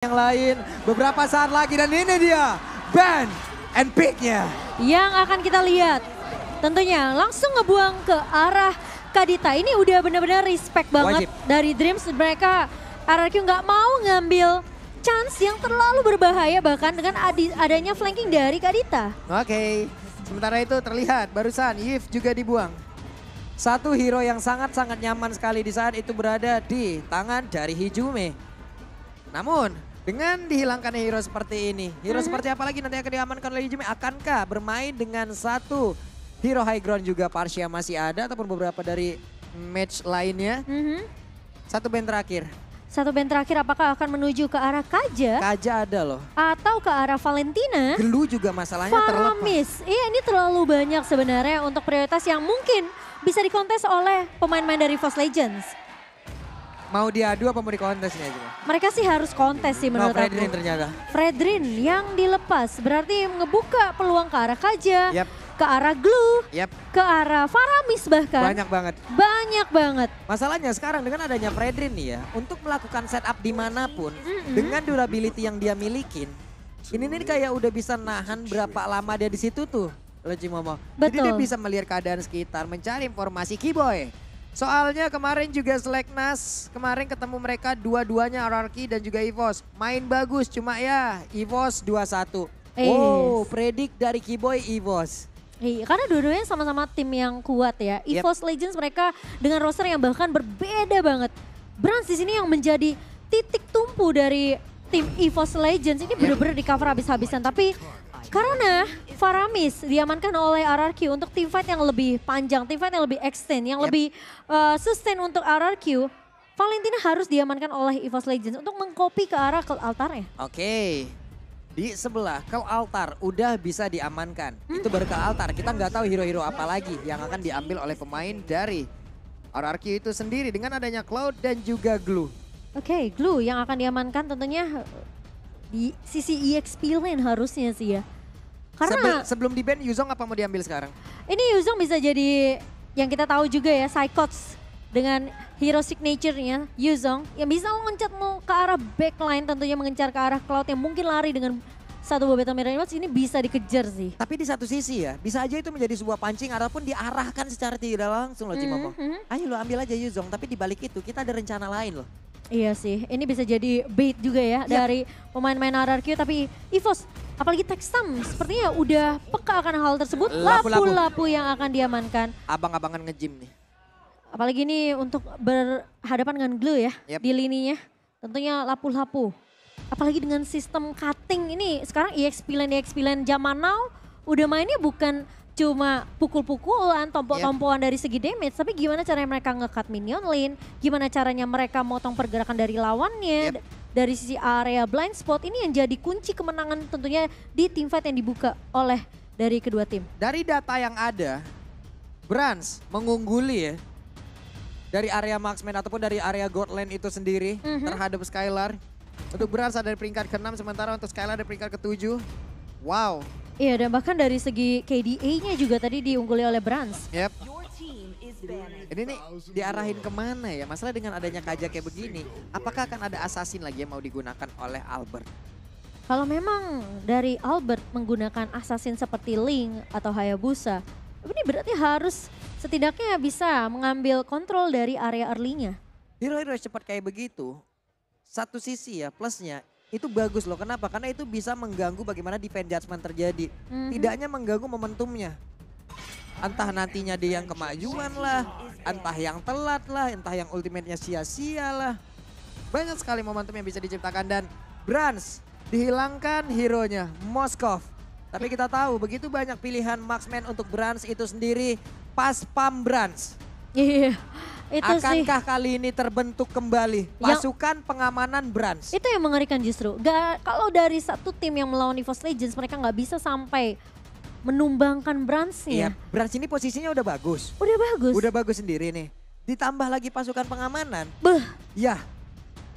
yang lain beberapa saat lagi dan ini dia band and picknya yang akan kita lihat tentunya langsung ngebuang ke arah Kadita ini udah benar-benar respect banget dari Dreams mereka RRQ nggak mau ngambil chance yang terlalu berbahaya bahkan dengan adanya flanking dari Kadita oke okay. sementara itu terlihat barusan Yif juga dibuang satu hero yang sangat-sangat nyaman sekali di saat itu berada di tangan dari Hijume. Namun dengan dihilangkannya hero seperti ini, hero mm -hmm. seperti apa lagi nanti akan diamankan oleh Jimmy? Akankah bermain dengan satu hero high ground juga Parsia masih ada ataupun beberapa dari match lainnya? Mm -hmm. Satu band terakhir. Satu band terakhir apakah akan menuju ke arah Kaja? Kaja ada loh. Atau ke arah Valentina? Gelu juga masalahnya Faramis. terlepas. Iya ini terlalu banyak sebenarnya untuk prioritas yang mungkin bisa dikontes oleh pemain-pemain dari Force Legends. Mau diadu apa mau dikontes nih aja? Mereka sih harus kontes sih menurut Fredrin aku. ternyata. Fredrin yang dilepas berarti ngebuka peluang ke arah Kaja. Yep. Ke arah Glue, yep. ke arah Faramis bahkan. Banyak banget. Banyak banget. Masalahnya sekarang dengan adanya Fredrin nih ya, untuk melakukan setup dimanapun, mm -hmm. dengan durability yang dia milikin, ini nih kayak udah bisa nahan berapa lama dia di situ tuh. Lo Momo. Betul. Jadi dia bisa melihat keadaan sekitar, mencari informasi Kiboy. Soalnya kemarin juga Seleknas, kemarin ketemu mereka dua-duanya RRQ dan juga EVOS. Main bagus, cuma ya EVOS 2-1. Yes. Eh, wow, predik dari Kiboy EVOS. Iya, karena dua-duanya sama-sama tim yang kuat ya. Evos Legends mereka dengan roster yang bahkan berbeda banget. Brans di sini yang menjadi titik tumpu dari tim EVOS Legends ini bener-bener di cover habis-habisan. Tapi karena Faramis diamankan oleh RRQ untuk tim fight yang lebih panjang, tim fight yang lebih extend, yang lebih uh, sustain untuk RRQ, Valentina harus diamankan oleh EVOS Legends untuk mengkopi ke arah ke altarnya. Oke. Okay. Di sebelah ke altar udah bisa diamankan. Hmm? Itu baru ke altar. Kita nggak tahu hero-hero apa lagi yang akan diambil oleh pemain dari RRQ itu sendiri dengan adanya Cloud dan juga Glue. Oke, okay, glue yang akan diamankan tentunya eh, di sisi EXP lane harusnya sih ya. Karena Sebel, sebelum di band Yuzong apa mau diambil sekarang? Ini Yuzong bisa jadi yang kita tahu juga ya Psychots dengan hero signature-nya Yuzong yang bisa loncat mau ke arah backline tentunya mengencar ke arah Cloud yang mungkin lari dengan satu buah Battle Mirror Image ini bisa dikejar sih. Tapi di satu sisi ya, bisa aja itu menjadi sebuah pancing ataupun diarahkan secara tidak langsung loh Cimopong. Mm -hmm. Ayo lo ambil aja Yuzong, tapi di balik itu kita ada rencana lain loh. Iya sih, ini bisa jadi bait juga ya yep. Iya. dari pemain-pemain RRQ tapi Evos apalagi Textam sepertinya udah peka akan hal tersebut. Lapu-lapu yang akan diamankan. Abang-abangan nge-gym nih. Apalagi ini untuk berhadapan dengan glue ya yep. di lininya. Tentunya lapu-lapu. Apalagi dengan sistem cutting ini sekarang EXP lane EXP lane zaman now udah mainnya bukan cuma pukul-pukulan, tompok-tompokan yeah. dari segi damage, tapi gimana caranya mereka ngekat minion lane, gimana caranya mereka motong pergerakan dari lawannya, yep. dari sisi area blind spot ini yang jadi kunci kemenangan tentunya di tim fight yang dibuka oleh dari kedua tim. Dari data yang ada, Brans mengungguli ya dari area marksman ataupun dari area god itu sendiri mm -hmm. terhadap Skylar. Untuk Brans ada di peringkat ke-6 sementara untuk Skylar ada peringkat ke-7. Wow, Iya dan bahkan dari segi KDA-nya juga tadi diungguli oleh Brans. Yep. Ini nih diarahin kemana ya? Masalah dengan adanya kaja kayak begini, apakah akan ada assassin lagi yang mau digunakan oleh Albert? Kalau memang dari Albert menggunakan assassin seperti Link atau Hayabusa, ini berarti harus setidaknya bisa mengambil kontrol dari area early-nya. Hero-hero cepat kayak begitu, satu sisi ya plusnya itu bagus loh. Kenapa? Karena itu bisa mengganggu bagaimana defense judgment terjadi. Mm-hmm. Tidaknya mengganggu momentumnya. Entah nantinya dia yang kemajuan lah, entah yang telat lah, entah yang ultimate-nya sia-sia lah. Banyak sekali momentum yang bisa diciptakan dan Brans dihilangkan hero-nya, Moskov. Tapi kita tahu begitu banyak pilihan marksman untuk Brans itu sendiri pas pam Brans. Iya. Itu Akankah sih. kali ini terbentuk kembali pasukan yang, pengamanan Brans? Itu yang mengerikan justru. Gak, kalau dari satu tim yang melawan EVOS Legends mereka nggak bisa sampai menumbangkan Bransnya. Iya, Brans ini posisinya udah bagus. Udah bagus. Udah bagus sendiri nih. Ditambah lagi pasukan pengamanan. Beh. Ya,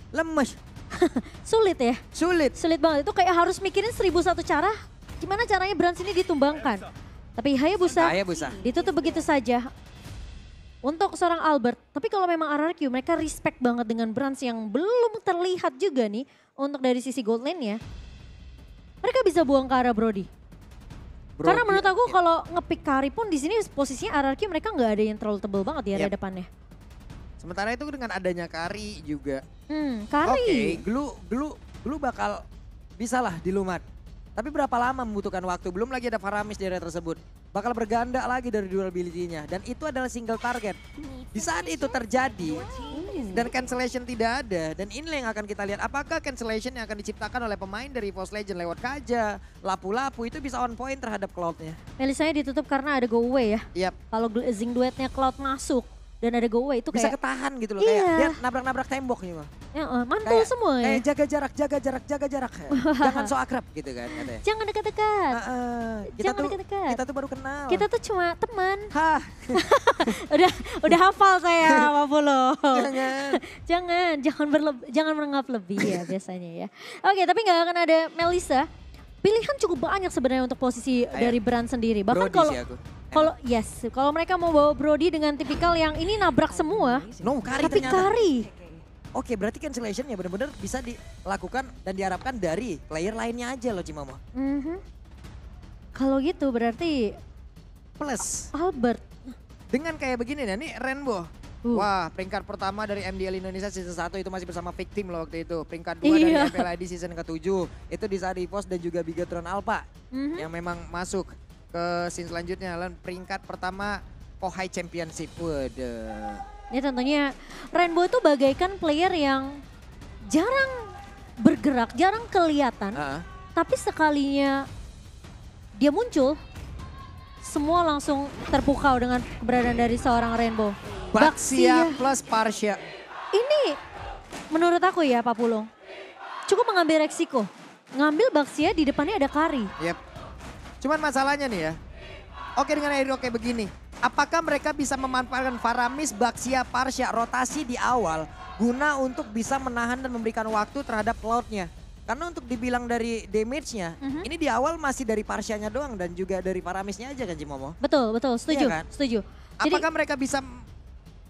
lemes. Sulit ya? Sulit. Sulit banget. Itu kayak harus mikirin seribu satu cara. Gimana caranya Brans ini ditumbangkan. Tapi Hayabusa, Hayabusa. ditutup begitu saja. Untuk seorang Albert, tapi kalau memang RRQ mereka respect banget dengan brands yang belum terlihat juga nih untuk dari sisi gold lane ya. Mereka bisa buang ke arah Brody. Brody. Karena menurut ya. aku kalau ngepick Kari pun di sini posisinya RRQ mereka nggak ada yang terlalu tebel banget ya di area yep. depannya. Sementara itu dengan adanya Kari juga. Hmm, Kari. Oke, okay, Glu Glu Glu bakal bisalah dilumat. Tapi berapa lama membutuhkan waktu? Belum lagi ada Faramis di area tersebut bakal berganda lagi dari durability-nya. Dan itu adalah single target. Di saat itu terjadi dan cancellation tidak ada. Dan inilah yang akan kita lihat. Apakah cancellation yang akan diciptakan oleh pemain dari Force Legend lewat Kaja, Lapu-Lapu itu bisa on point terhadap Cloud-nya. Melisanya ditutup karena ada go away ya. Yep. Kalau zing duetnya Cloud masuk, dan ada gue itu kayak bisa ketahan gitu loh iya. kayak dia nabrak-nabrak tembok gitu. Ya, uh, mantul kayak, semua ya. Kayak jaga jarak, jaga jarak, jaga jarak. Jangan so akrab gitu kan katanya. Jangan dekat-dekat. Uh, uh, Jangan dekat-dekat. Kita tuh baru kenal. Kita tuh cuma teman. Hah. udah udah hafal saya sama Pulo. Jangan. jangan, jangan berleb- jangan merengap lebih ya biasanya ya. Oke, tapi nggak akan ada Melisa pilihan cukup banyak sebenarnya untuk posisi Ayah. dari brand sendiri. Bahkan kalau kalau yes, kalau mereka mau bawa Brody dengan tipikal yang ini nabrak semua. No, kari tapi ternyata. kari. Oke, berarti cancellation ya benar-benar bisa dilakukan dan diharapkan dari player lainnya aja loh Cimama. Mm -hmm. Kalau gitu berarti plus Albert. Dengan kayak begini nih, ini Rainbow. Uh. Wah, peringkat pertama dari MDL Indonesia season 1 itu masih bersama Victim loh waktu itu. Peringkat 2 iya. dari MPLID season ke-7 itu di saat dan juga Bigatron Alpha mm -hmm. yang memang masuk ke scene selanjutnya Lan peringkat pertama Kohai Championship. Waduh. Ini tentunya Rainbow itu bagaikan player yang jarang bergerak, jarang kelihatan. Uh -huh. Tapi sekalinya dia muncul, semua langsung terpukau dengan keberadaan dari seorang Rainbow. Baksia, plus Parsia. Ini menurut aku ya Pak Pulung, cukup mengambil resiko. Ngambil Baksia di depannya ada Kari. Yep. Cuman masalahnya nih ya. Oke dengan Eri oke begini. Apakah mereka bisa memanfaatkan Faramis, Baksia, Parsha, rotasi di awal guna untuk bisa menahan dan memberikan waktu terhadap cloudnya? Karena untuk dibilang dari damage-nya, mm -hmm. ini di awal masih dari Parsianya doang dan juga dari paramisnya aja kan Cimomo? Betul, betul. Setuju, iya kan? setuju. Apakah Jadi, mereka bisa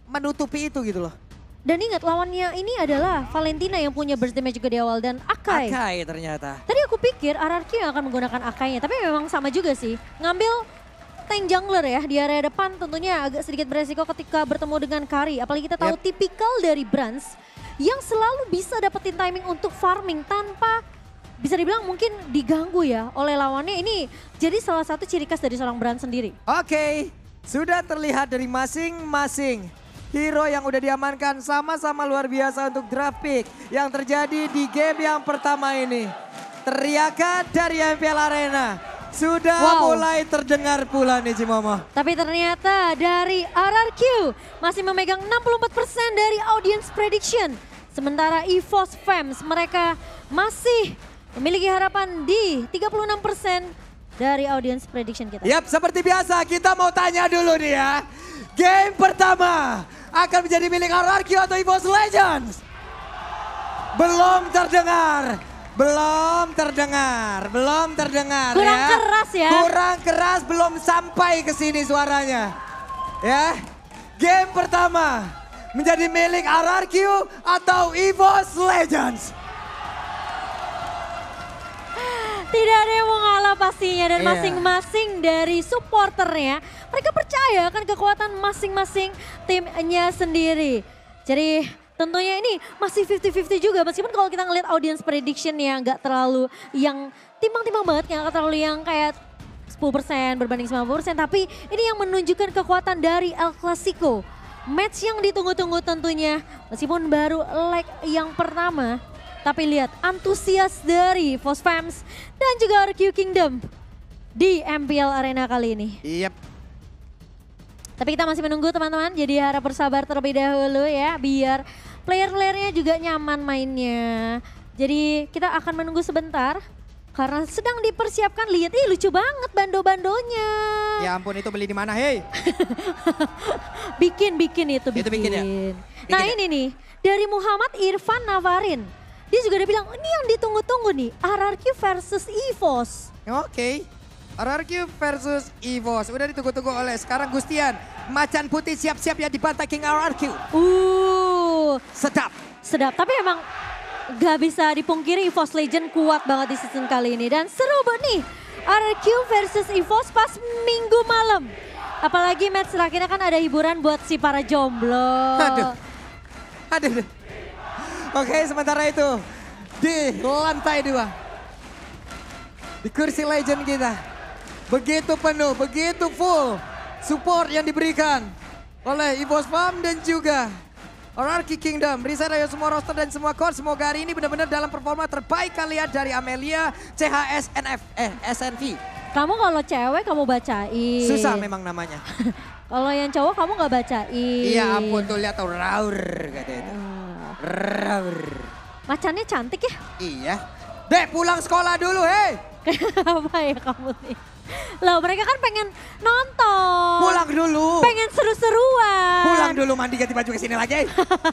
menutupi itu gitu loh? Dan ingat lawannya ini adalah Valentina yang punya burst damage juga di awal dan Akai. Akai ternyata. Tadi aku pikir RRQ yang akan menggunakan Akainya, tapi memang sama juga sih. Ngambil tank jungler ya di area depan tentunya agak sedikit beresiko ketika bertemu dengan Kari. Apalagi kita tahu yep. tipikal dari Brans yang selalu bisa dapetin timing untuk farming tanpa bisa dibilang mungkin diganggu ya oleh lawannya ini jadi salah satu ciri khas dari seorang Brans sendiri. Oke, okay. sudah terlihat dari masing-masing Hero yang udah diamankan sama-sama luar biasa untuk draft pick yang terjadi di game yang pertama ini. Teriakan dari MPL Arena sudah wow. mulai terdengar pula nih Cimama. Tapi ternyata dari RRQ masih memegang 64% dari audience prediction. Sementara EVOS Fams mereka masih memiliki harapan di 36% dari audience prediction kita. Yap, seperti biasa kita mau tanya dulu nih ya. Game pertama akan menjadi milik Hararki atau EVOS Legends? Belum terdengar. Belum terdengar, belum terdengar Kurang ya. keras ya. Kurang keras, belum sampai ke sini suaranya. Ya, game pertama menjadi milik RRQ atau EVOS Legends. Tidak ada yang mau ngalah pastinya dan iya. masing-masing yeah. dari supporternya mereka percaya kan kekuatan masing-masing timnya sendiri. Jadi tentunya ini masih 50-50 juga meskipun kalau kita ngelihat audience prediction yang nggak terlalu yang timbang-timbang banget nggak terlalu yang kayak 10% berbanding 90% tapi ini yang menunjukkan kekuatan dari El Clasico. Match yang ditunggu-tunggu tentunya meskipun baru leg yang pertama tapi lihat antusias dari Fos Fams dan juga RQ Kingdom di MPL Arena kali ini. Yep. Tapi kita masih menunggu teman-teman, jadi harap bersabar terlebih dahulu ya biar player-playernya juga nyaman mainnya. Jadi kita akan menunggu sebentar karena sedang dipersiapkan lihat ih lucu banget bando-bandonya. Ya ampun itu beli di mana hei? bikin bikin itu bikin. Itu bikin ya? Bikin nah ya? ini nih dari Muhammad Irfan Navarin dia juga udah bilang ini yang ditunggu-tunggu nih RRQ versus EVOS. Oke. Okay. RRQ versus EVOS. Udah ditunggu-tunggu oleh sekarang Gustian. Macan putih siap-siap ya dibantai King RRQ. Uh. Sedap. Sedap. Tapi emang gak bisa dipungkiri EVOS Legend kuat banget di season kali ini. Dan seru banget nih RRQ versus EVOS pas minggu malam. Apalagi match terakhirnya kan ada hiburan buat si para jomblo. Aduh. Aduh. Oke, sementara itu di lantai dua. Di kursi legend kita. Begitu penuh, begitu full support yang diberikan oleh Ibos Farm dan juga Orarki Kingdom, Risa Rayo ya, semua roster dan semua core. Semoga hari ini benar-benar dalam performa terbaik kalian dari Amelia, CHS, NF, eh, SNV. Kamu kalau cewek kamu bacain. Susah memang namanya. kalau yang cowok kamu nggak bacain. Iya ampun tuh lihat tuh raur katanya itu. Hmm. Macannya cantik ya? Iya. Dek pulang sekolah dulu hei. Kenapa ya kamu nih? Loh mereka kan pengen nonton. Pulang dulu. Pengen seru-seruan. Pulang dulu mandi ganti baju ke sini lagi.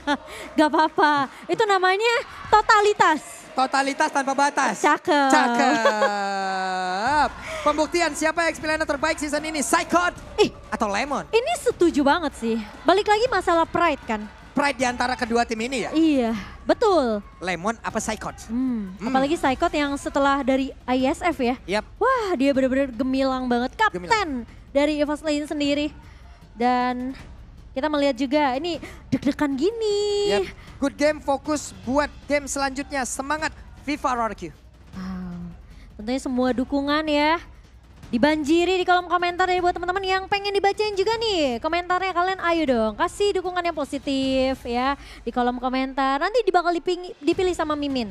Gak apa-apa. Itu namanya totalitas. Totalitas tanpa batas. Cakep. Cakep. Pembuktian siapa eksplainer terbaik season ini? Psychot Ih, atau Lemon? Ini setuju banget sih. Balik lagi masalah pride kan pride di antara kedua tim ini ya? Iya, betul. Lemon apa Psychot? Hmm. Hmm. Apalagi Psychot yang setelah dari ISF ya. Yep. Wah, dia benar-benar gemilang banget. Kapten gemilang. dari Evos Lane sendiri. Dan kita melihat juga ini deg-degan gini. Yep. Good game, fokus buat game selanjutnya. Semangat FIFA RRQ. Wow. Tentunya semua dukungan ya dibanjiri di kolom komentar ya buat teman-teman yang pengen dibacain juga nih komentarnya kalian ayo dong kasih dukungan yang positif ya di kolom komentar nanti bakal dipilih sama Mimin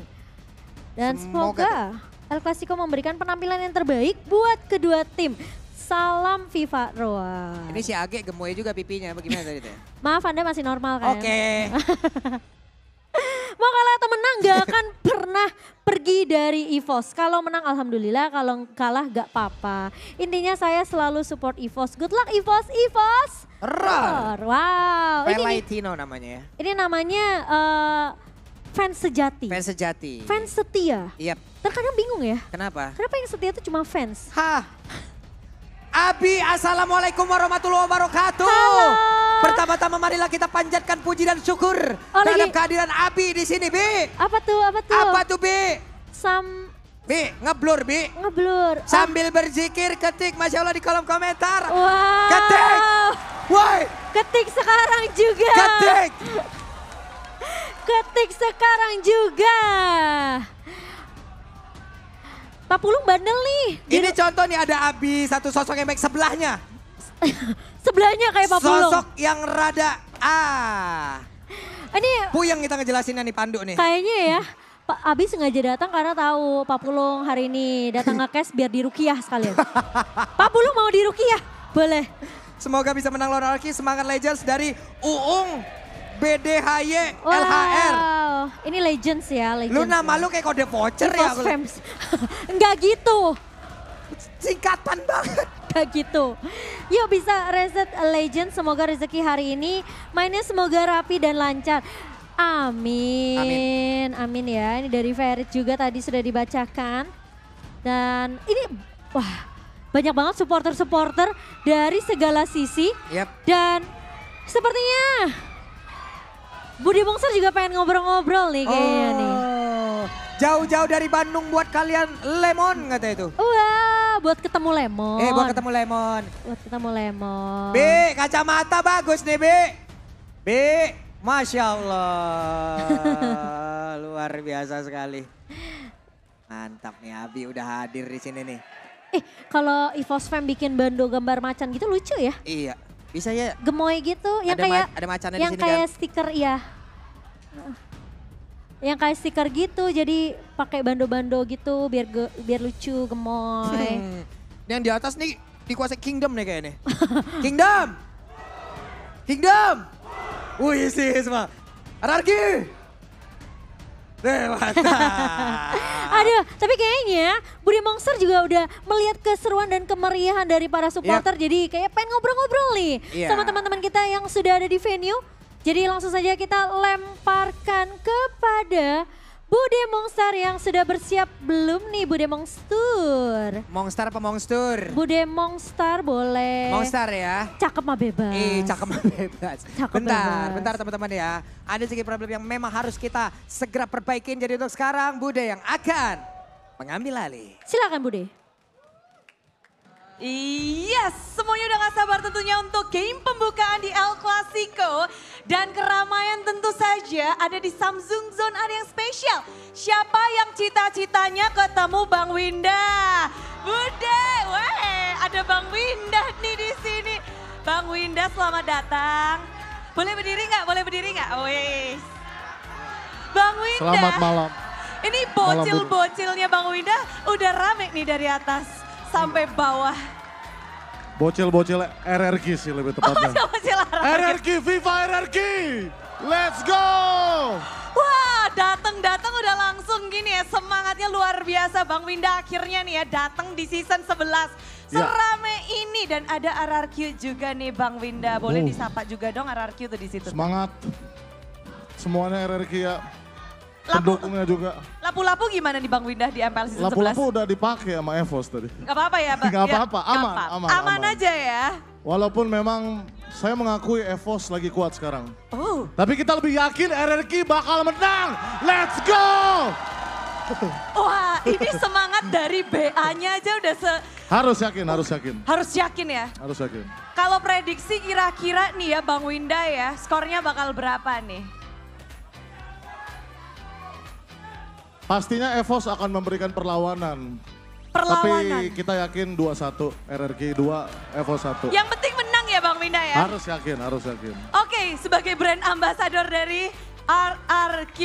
dan semoga, semoga El Clasico memberikan penampilan yang terbaik buat kedua tim Salam Viva Roa. Ini si Age gemoy juga pipinya bagaimana tadi Maaf Anda masih normal kan? Oke. Okay. mau kalah atau menang, gak akan pernah pergi dari EVOS. Kalau menang alhamdulillah, kalau kalah gak apa-apa. Intinya saya selalu support EVOS. Good luck EVOS, EVOS! Roar! Wow. Pelaitino namanya ya. Ini namanya uh, fans sejati. Fans sejati. Fans setia. Iya. Yep. Terkadang bingung ya. Kenapa? Kenapa yang setia itu cuma fans? Hah. Abi, Assalamualaikum warahmatullahi wabarakatuh. Pertama-tama marilah kita panjatkan puji dan syukur oh, terhadap lagi. kehadiran Abi di sini, Bi. Apa tuh, apa tuh? Apa tuh, Bi? Sam... Bi, ngeblur, Bi. Ngeblur. Sambil oh. berzikir, ketik Masya Allah di kolom komentar. Wow. Ketik. Woi. Ketik sekarang juga. Ketik. ketik sekarang juga. Pak Pulung bandel nih. Ini Jadi... contoh nih ada Abi, satu sosok yang baik sebelahnya. sebelahnya kayak Pak Pulung. Sosok yang rada ah. Ini Puyeng kita ngejelasinnya nih Pandu nih. Kayaknya ya. Abi sengaja datang karena tahu Pak Pulung hari ini datang ngekes biar dirukiah sekalian. Pak Pulung mau dirukiah? Boleh. Semoga bisa menang lawan Arki. Semangat Legends dari Uung BDHY wow. LHR. Ini legends ya, legends. Lu nama ya. lu kayak kode voucher ya. Fams. Enggak gitu. Singkatan banget. Enggak gitu. Yuk bisa reset legend, semoga rezeki hari ini mainnya semoga rapi dan lancar. Amin. Amin. Amin ya. Ini dari Ferit juga tadi sudah dibacakan. Dan ini wah banyak banget supporter-supporter dari segala sisi. Yep. Dan sepertinya Budi Bongsor juga pengen ngobrol-ngobrol nih kayaknya oh. nih. Jauh-jauh dari Bandung buat kalian lemon kata itu. Wah, buat ketemu lemon. Eh, buat ketemu lemon. Buat ketemu lemon. B, kacamata bagus nih B. B, Masya Allah. Luar biasa sekali. Mantap nih Abi udah hadir di sini nih. Eh, kalau Ivos Fam bikin bando gambar macan gitu lucu ya? Iya. Bisa ya. Gemoy gitu yang ada kayak ma ada macannya yang di sini kayak kan? stiker ya. Yang kayak stiker gitu jadi pakai bando-bando gitu biar ge, biar lucu gemoy. Hmm. Yang di atas nih dikuasai kingdom nih kayaknya. kingdom. Kingdom. Wih sih semua. Anarki. Dewata. Nah. Aduh, tapi kayaknya ya, Budi Monster juga udah melihat keseruan dan kemeriahan dari para supporter. Yep. Jadi kayak pengen ngobrol-ngobrol nih yeah. sama teman-teman kita yang sudah ada di venue. Jadi langsung saja kita lemparkan kepada Bude monster yang sudah bersiap belum nih Bude monster? Monster apa Mongstur? Bude monster boleh. Monster ya. Cakep mah bebas. Eh, cakep mah bebas. Cakep bentar, bebas. bentar teman-teman ya. Ada sedikit problem yang memang harus kita segera perbaikin. Jadi untuk sekarang Bude yang akan mengambil alih. Silakan Bude. Yes, iya, semuanya udah gak sabar tentunya untuk game pembukaan di El Clasico. Dan keramaian tentu saja ada di Samsung Zone ada yang spesial. Siapa yang cita-citanya ketemu Bang Winda? Bude, weh ada Bang Winda nih di sini. Bang Winda selamat datang. Boleh berdiri nggak? Boleh berdiri nggak? Wih. Bang Winda. Selamat malam. Ini bocil-bocilnya Bang Winda udah rame nih dari atas sampai bawah. Bocil-bocil RRQ sih lebih tepatnya. Oh, bocil RRQ, Viva RRQ! Let's go! Wah, datang-datang udah langsung gini ya, semangatnya luar biasa Bang Winda akhirnya nih ya datang di season 11. Ya. Serame ya. ini dan ada RRQ juga nih Bang Winda. Boleh oh. disapa juga dong RRQ tuh di situ. Semangat. Semuanya RRQ ya pendukungnya juga. Lapu-lapu gimana nih Bang Windah di MPL season Lapu-lapu udah dipakai sama Evos tadi. Gak apa-apa ya Pak? Gak ya, apa-apa, ya, aman, aman, aman. Aman aja ya. Walaupun memang saya mengakui Evos lagi kuat sekarang. Oh. Tapi kita lebih yakin RRQ bakal menang. Let's go! Wah, ini semangat dari BA-nya aja udah se... Harus yakin, harus yakin. Harus yakin ya? Harus yakin. Kalau prediksi kira-kira nih ya Bang Winda ya, skornya bakal berapa nih? Pastinya Evos akan memberikan perlawanan. Perlawanan. Tapi kita yakin 2-1, RRQ 2, Evos 1. Yang penting menang ya Bang Minda ya? Harus yakin, harus yakin. Oke, okay, sebagai brand ambassador dari RRQ.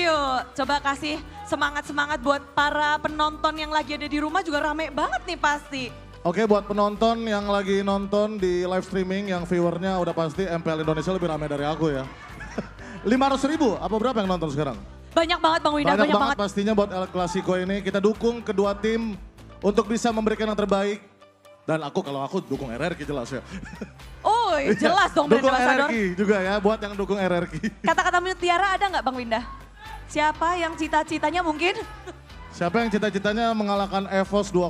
Coba kasih semangat-semangat buat para penonton yang lagi ada di rumah juga rame banget nih pasti. Oke buat penonton yang lagi nonton di live streaming yang viewernya udah pasti MPL Indonesia lebih rame dari aku ya. 500 ribu apa berapa yang nonton sekarang? Banyak banget Bang Winda, banyak, banyak banget, banget pastinya buat El Clasico ini. Kita dukung kedua tim untuk bisa memberikan yang terbaik. Dan aku kalau aku dukung RRQ jelas ya. oh jelas dong brand ambassador. Dukung RRQ juga ya buat yang dukung RRQ. Kata-kata Tiara ada nggak Bang Winda? Siapa yang cita-citanya mungkin? Siapa yang cita-citanya mengalahkan Evos 2-0?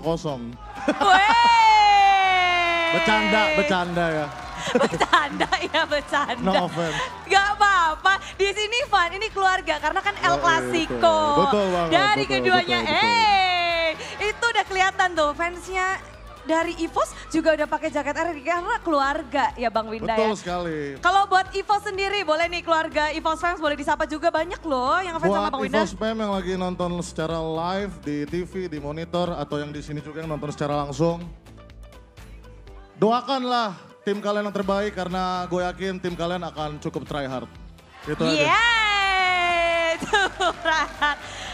Bercanda, bercanda ya. bercanda ya bercanda. No offense. Gak apa-apa. Di sini fun, ini keluarga karena kan El eh, eh, Clasico. Betul, betul banget. Dari betul, keduanya, eh itu udah kelihatan tuh fansnya dari Ivos juga udah pakai jaket air karena keluarga ya Bang Winda Betul ya. sekali. Kalau buat Ivos sendiri boleh nih keluarga Ivos fans boleh disapa juga banyak loh yang fans buat sama Bang Winda. Buat Ivos fans yang lagi nonton secara live di TV, di monitor atau yang di sini juga yang nonton secara langsung. Doakanlah tim kalian yang terbaik karena gue yakin tim kalian akan cukup try hard. Gitu yeah. aja. Iya,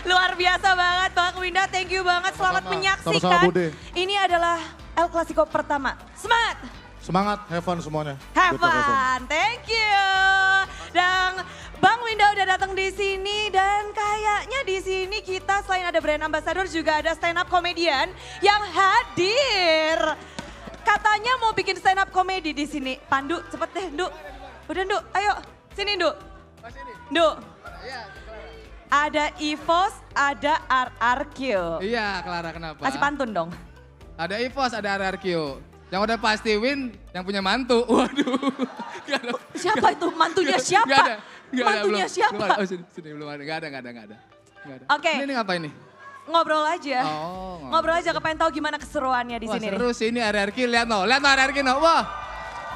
Luar biasa banget Bang Winda, thank you banget selamat Sama-sama. menyaksikan. Sama-sama Bude. Ini adalah El Clasico pertama. Semangat. Semangat, have fun semuanya. Have fun, have fun. thank you. Dan Bang Winda udah datang di sini dan kayaknya di sini kita selain ada brand ambassador juga ada stand up comedian yang hadir. Katanya mau bikin stand up komedi di sini. Pandu, cepet deh, Nduk. Udah, Nduk. Ayo, sini, Nduk. Nduk. Iya, ada Ivos, ada RRQ. Iya, Clara kenapa? Kasih pantun dong. Ada Ivos, ada RRQ. Yang udah pasti win, yang punya mantu. Waduh. siapa itu? Mantunya siapa? Mantunya siapa? Belum ada. Oh, sini, Gak ada, gak ada, gak ada. ada. Oke. Okay. Ini, ini ngapain nih? ngobrol aja. Oh, ngobrol. ngobrol aja, kepengen tahu gimana keseruannya di Wah, sini. Seru sih ini RRQ, lihat no, lihat no RRQ no. Wah, oh,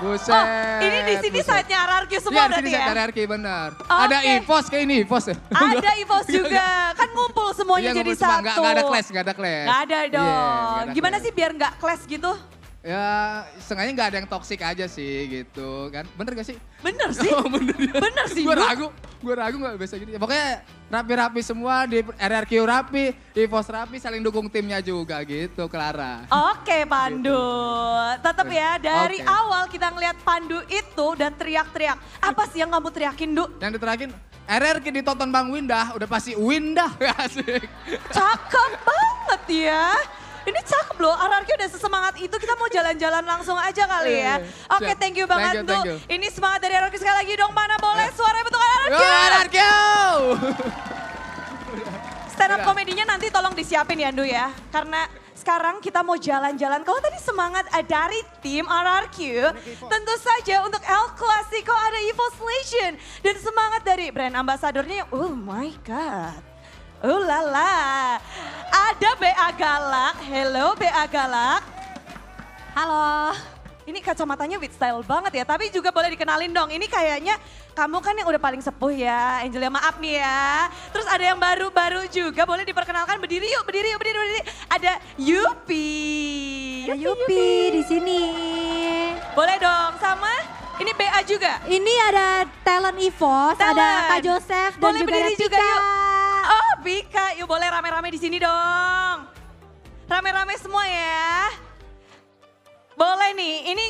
buset. Oh, ini di sini saatnya RRQ iya, semua ya, berarti ya? Iya, di RRQ benar. Okay. Ada EVOS kayak ini, EVOS Ada EVOS iya, juga, iya. kan ngumpul semuanya iya, jadi ngumpul satu. Gak, ada clash, gak ada clash. Gak ada dong. Yeah, gak ada gimana clash. sih biar gak clash gitu? Ya, sengaja nggak ada yang toksik aja sih gitu kan. Bener gak sih? Bener sih. Oh, bener. Ya. bener sih. gue ragu, gue ragu gak biasa gini. Pokoknya rapi-rapi semua di RRQ rapi, di pos rapi saling dukung timnya juga gitu, Clara. Oke, Pandu. Gitu. Tetap ya eh, dari okay. awal kita ngeliat Pandu itu dan teriak-teriak. Apa sih yang kamu teriakin, Du? Yang diteriakin RRQ ditonton Bang Windah, udah pasti Windah. Asik. Cakep banget ya. Ini cakep loh, RRQ udah sesemangat itu kita mau jalan-jalan langsung aja kali ya. Eh, Oke, okay, thank you banget Tuh. Ini semangat dari RRQ sekali lagi dong, mana boleh eh. suara betul Ararki. RRQ? Oh, RRQ! Stand up iya. komedinya nanti tolong disiapin ya, Ndu ya. Karena sekarang kita mau jalan-jalan. Kalau tadi semangat eh, dari tim RRQ, tentu saja untuk El Clasico ada Evo Legion. Dan semangat dari brand ambasadornya, oh my God. Ulala. Oh, ada BA Galak. Hello BA Galak. Halo. Ini kacamatanya with style banget ya, tapi juga boleh dikenalin dong. Ini kayaknya kamu kan yang udah paling sepuh ya, Angelia ya. maaf nih ya. Terus ada yang baru-baru juga, boleh diperkenalkan. Berdiri yuk, berdiri yuk, berdiri, berdiri. Ada Yupi. Ada Yupi, Yupi di sini. Boleh dong, sama ini BA juga. Ini ada talent Evos, ada Kak Joseph dan boleh juga ada Pika. Juga, yuk. Pika. Yuk boleh rame-rame di sini dong. Rame-rame semua ya. Boleh nih, ini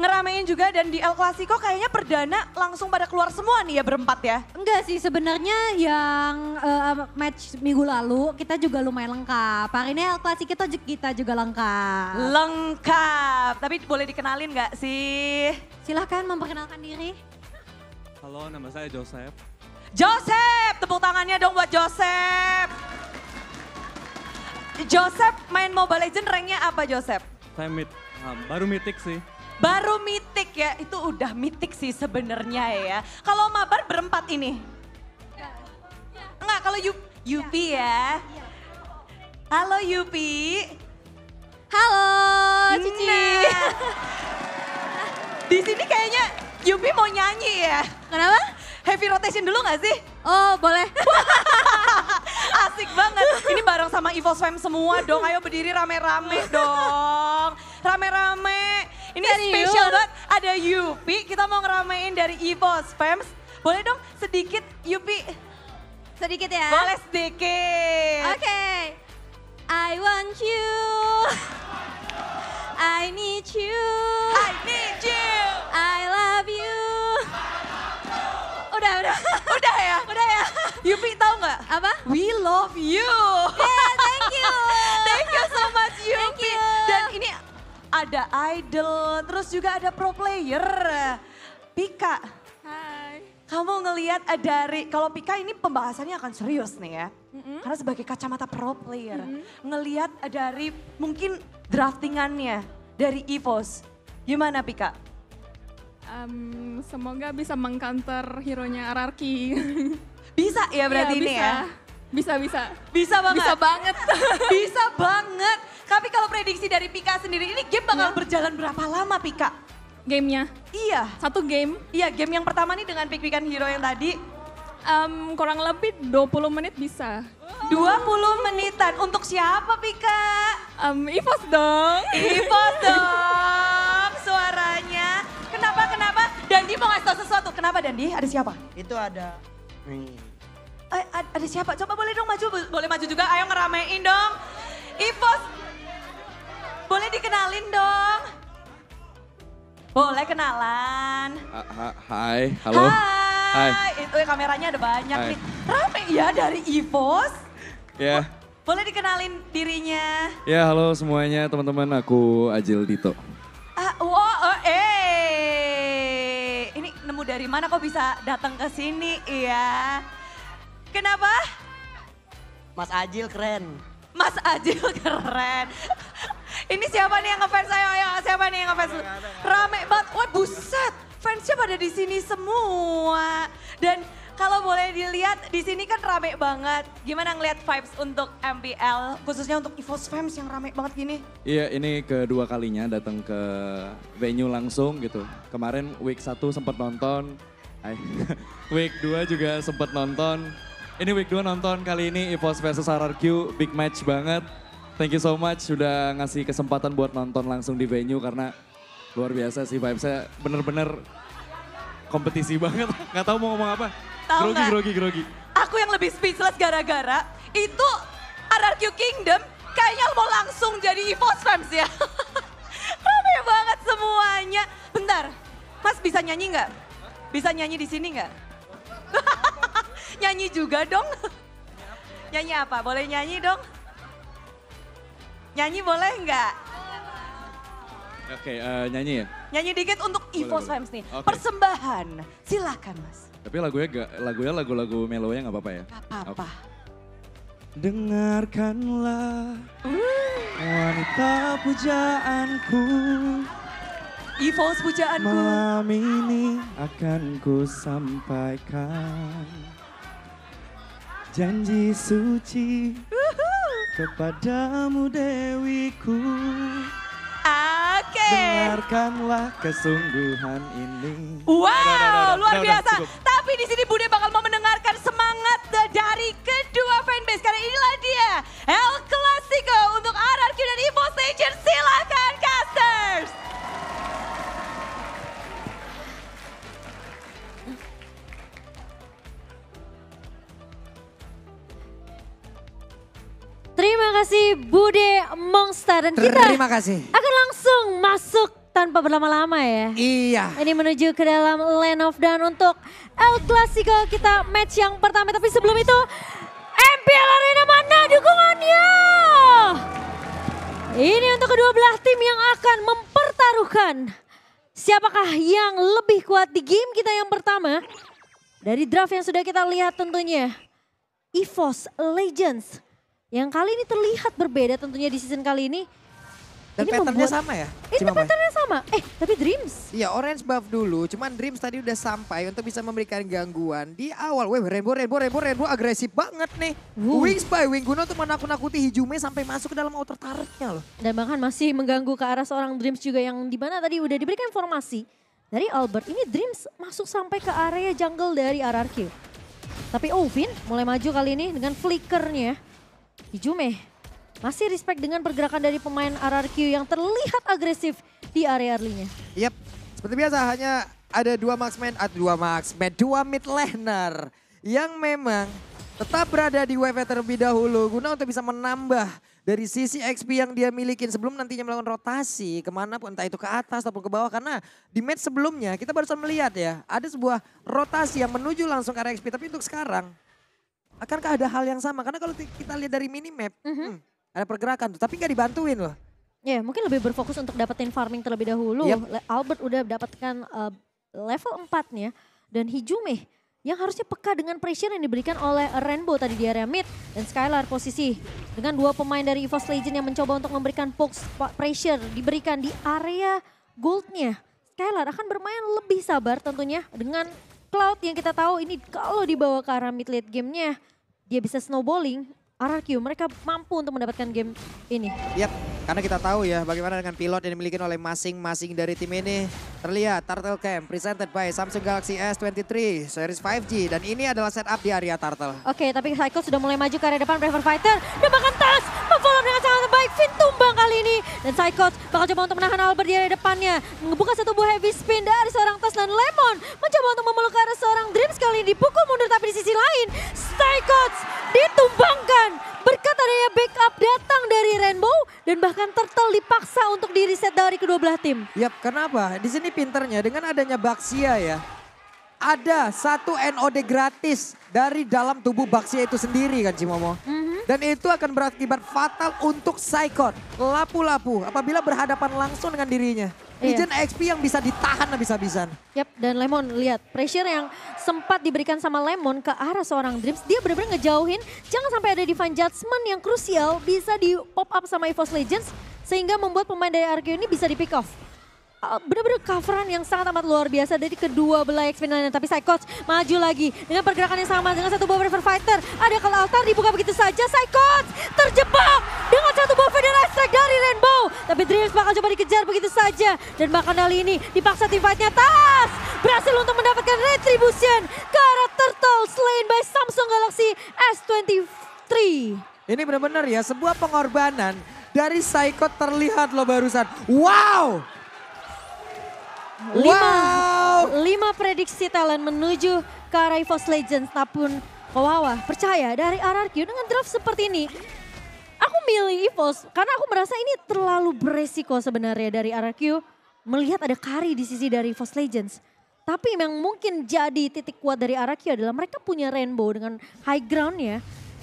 ngeramein juga dan di El Clasico kayaknya perdana langsung pada keluar semua nih ya berempat ya. Enggak sih sebenarnya yang uh, match minggu lalu kita juga lumayan lengkap. Hari ini El Clasico kita, kita juga lengkap. Lengkap, tapi boleh dikenalin gak sih? Silahkan memperkenalkan diri. Halo, nama saya Joseph. Joseph, tepuk tangannya dong buat Joseph. Joseph main Mobile Legends ranknya apa Joseph? Saya mit, ah, baru mitik sih. Baru mitik ya, itu udah mitik sih sebenarnya ya. Kalau Mabar berempat ini? Enggak, kalau Yupi ya. Halo Yupi. Halo Cici. Nah. Di sini kayaknya Yupi mau nyanyi ya. Kenapa? heavy rotation dulu gak sih? Oh boleh. Asik banget. Ini bareng sama Evo Swam semua dong. Ayo berdiri rame-rame dong. Rame-rame. Ini Serius? spesial banget. Ada Yupi. Kita mau ngeramein dari Evo Swam. Boleh dong sedikit Yupi. Sedikit ya? Boleh sedikit. Oke. Okay. I want you. I need you. I need you. I love you. Udah, udah. udah ya? Udah ya. Yupi tahu nggak? Apa? We love you. Yeah, thank you. thank you so much Yupi. You. Dan ini ada idol, terus juga ada pro player. Pika. Hai. Kamu ngelihat eh, dari, kalau Pika ini pembahasannya akan serius nih ya. Mm -hmm. Karena sebagai kacamata pro player, mm -hmm. ngelihat dari mungkin draftingannya dari EVOS. Gimana Pika? Um, semoga bisa mengcounter hero-nya Ararki. Bisa ya berarti ya, ini ya? Bisa, bisa. Bisa banget. Bisa banget. bisa banget. Tapi kalau prediksi dari Pika sendiri, ini game bakal ya. berjalan berapa lama Pika? Gamenya? Iya. Satu game? Iya, game yang pertama nih dengan pik-pikan hero yang tadi. Um, kurang lebih 20 menit bisa. 20 menitan. Untuk siapa Pika? Um, Ivos dong. Ivos dong suaranya. Kenapa, kenapa? Dandi mau ngasih tau sesuatu. Kenapa Dandi? Ada siapa? Itu ada. Eh, ada siapa? Coba boleh dong maju, boleh maju juga. Ayo ngeramein dong. Ipos, boleh dikenalin dong. Boleh kenalan. Hai, halo. Hai. Itu eh, oh, kameranya ada banyak Hai. nih. Rame ya dari Ipos. Ya. Yeah. Boleh dikenalin dirinya. Ya, halo semuanya teman-teman. Aku Ajil Dito. Uh, ah, wow, eh. Oh, eh. Ini nemu dari mana kok bisa datang ke sini? ya? Kenapa? Mas Ajil keren. Mas Ajil keren. Ini siapa nih yang ngefans? Ayo, ayo, siapa nih yang ngefans? Rame banget. Wah, buset. Fansnya pada di sini semua. Dan kalau boleh dilihat di sini kan rame banget. Gimana ngelihat vibes untuk MPL khususnya untuk EVOS fans yang rame banget gini? Iya, ini kedua kalinya datang ke venue langsung gitu. Kemarin week 1 sempat nonton, week 2 juga sempat nonton. Ini week 2 nonton kali ini EVOS versus RRQ, big match banget. Thank you so much sudah ngasih kesempatan buat nonton langsung di venue karena luar biasa sih vibes-nya bener-bener kompetisi banget. Gak tau mau ngomong apa. Tahu grogi, gak? grogi, grogi. Aku yang lebih speechless gara-gara itu RRQ Kingdom kayaknya mau langsung jadi EVOS fans ya. Rame banget semuanya. Bentar, Mas bisa nyanyi nggak? Bisa nyanyi di sini nggak? nyanyi juga dong. Nyanyi apa? Boleh nyanyi dong? Nyanyi boleh nggak? Oke, okay, uh, eh, nyanyi ya? Nyanyi dikit untuk EVOS Fans nih. Okay. Persembahan, silakan mas. Tapi lagunya gak, lagunya lagu-lagu melonya ya nggak apa-apa ya? Apa? Okay. Dengarkanlah wanita pujaanku. Evos pujaanku. Malam ini akan ku sampaikan janji suci kepadamu dewiku. Oke. Dengarkanlah kesungguhan ini. Wow, nah, nah, nah, luar biasa. Tapi di sini Bude bakal mau mendengarkan semangat dari kedua fanbase. Karena inilah dia, El Clasico untuk RRQ dan Evo Stager. Silahkan casters. Terima kasih Bude Mongsta dan kita. Terima kasih tanpa berlama-lama ya. Iya. Ini menuju ke dalam Land of Dan untuk El Clasico kita match yang pertama. Tapi sebelum itu MPL Arena mana dukungannya? Ini untuk kedua belah tim yang akan mempertaruhkan siapakah yang lebih kuat di game kita yang pertama. Dari draft yang sudah kita lihat tentunya. EVOS Legends yang kali ini terlihat berbeda tentunya di season kali ini dan ini patternnya membuat... sama ya? Ini Cimamai. patternnya sama. Eh, tapi Dreams. Iya, Orange buff dulu. Cuman Dreams tadi udah sampai untuk bisa memberikan gangguan di awal. Weh, Rainbow, Rainbow, Rainbow, Rainbow agresif banget nih. Wings by Wing guna untuk menakut-nakuti Hijume sampai masuk ke dalam outer turretnya loh. Dan bahkan masih mengganggu ke arah seorang Dreams juga yang di mana tadi udah diberikan informasi. Dari Albert, ini Dreams masuk sampai ke area jungle dari RRQ. Tapi Ovin mulai maju kali ini dengan flickernya. Hijume masih respect dengan pergerakan dari pemain RRQ yang terlihat agresif di area early-nya. Yap, seperti biasa hanya ada dua marksman, ada ah, dua marksman, dua mid laner yang memang tetap berada di wave terlebih dahulu guna untuk bisa menambah dari sisi XP yang dia milikin sebelum nantinya melakukan rotasi kemana pun entah itu ke atas ataupun ke bawah karena di match sebelumnya kita barusan melihat ya ada sebuah rotasi yang menuju langsung ke area XP tapi untuk sekarang akankah ada hal yang sama karena kalau kita lihat dari minimap uh mhm. -huh. hmm, ada pergerakan tuh, tapi nggak dibantuin loh. Ya, yeah, mungkin lebih berfokus untuk dapetin farming terlebih dahulu. Yep. Albert udah dapatkan uh, level 4-nya dan Hijume yang harusnya peka dengan pressure yang diberikan oleh Rainbow tadi di area mid dan Skylar posisi dengan dua pemain dari EVOS Legend yang mencoba untuk memberikan box pressure diberikan di area goldnya. Skylar akan bermain lebih sabar tentunya dengan Cloud yang kita tahu ini kalau dibawa ke arah mid late gamenya dia bisa snowballing RRQ mereka mampu untuk mendapatkan game ini. Yap, karena kita tahu ya bagaimana dengan pilot yang dimiliki oleh masing-masing dari tim ini. Terlihat Turtle Camp presented by Samsung Galaxy S23 series 5G dan ini adalah setup di area Turtle. Oke, okay, tapi Cycle sudah mulai maju ke area depan Braver Fighter Dia bahkan Tas memfollow dengan sangat baik Finn tumbang kali ini dan Cycle bakal coba untuk menahan Albert di area depannya. Membuka satu buah heavy spin dari seorang Tas dan Lemon mencoba untuk memeluk ke seorang Dreams kali ini dipukul mundur tapi di sisi lain Cycle ditumbangkan dan Berkat adanya backup datang dari Rainbow dan bahkan Turtle dipaksa untuk di reset dari kedua belah tim. Yap, kenapa? Di sini pinternya dengan adanya Baxia ya. Ada satu NOD gratis dari dalam tubuh Baxia itu sendiri kan Cimomo. Mm -hmm. Dan itu akan berakibat fatal untuk Saikon, lapu-lapu apabila berhadapan langsung dengan dirinya. Legion iya. XP yang bisa ditahan habis-habisan. Yap, dan Lemon lihat pressure yang sempat diberikan sama Lemon ke arah seorang Dreams. Dia benar-benar ngejauhin, jangan sampai ada divine judgment yang krusial bisa di pop up sama EVOS Legends sehingga membuat pemain dari RQ ini bisa di pick off. Eh, benar-benar coveran yang sangat amat luar biasa dari kedua belah ex finalnya. Tapi Psychos maju lagi dengan pergerakan yang sama dengan satu buah River Fighter. Ada kalau altar dibuka begitu saja. Psychos terjebak dengan satu buah Federal Strike dari Rainbow. Tapi Dreams bakal coba dikejar begitu saja. Dan bahkan kali ini dipaksa tim fightnya Tas. Berhasil untuk mendapatkan retribution karena arah Turtle slain by Samsung Galaxy S23. Ini benar-benar ya sebuah pengorbanan dari Psycho terlihat loh barusan. Wow! Lima, wow. lima prediksi talent menuju ke arah Evos Legends. Namun Kowawa percaya dari RRQ dengan draft seperti ini. Aku milih EVOS karena aku merasa ini terlalu beresiko sebenarnya dari RRQ. Melihat ada kari di sisi dari EVOS Legends. Tapi yang mungkin jadi titik kuat dari RRQ adalah mereka punya rainbow dengan high ground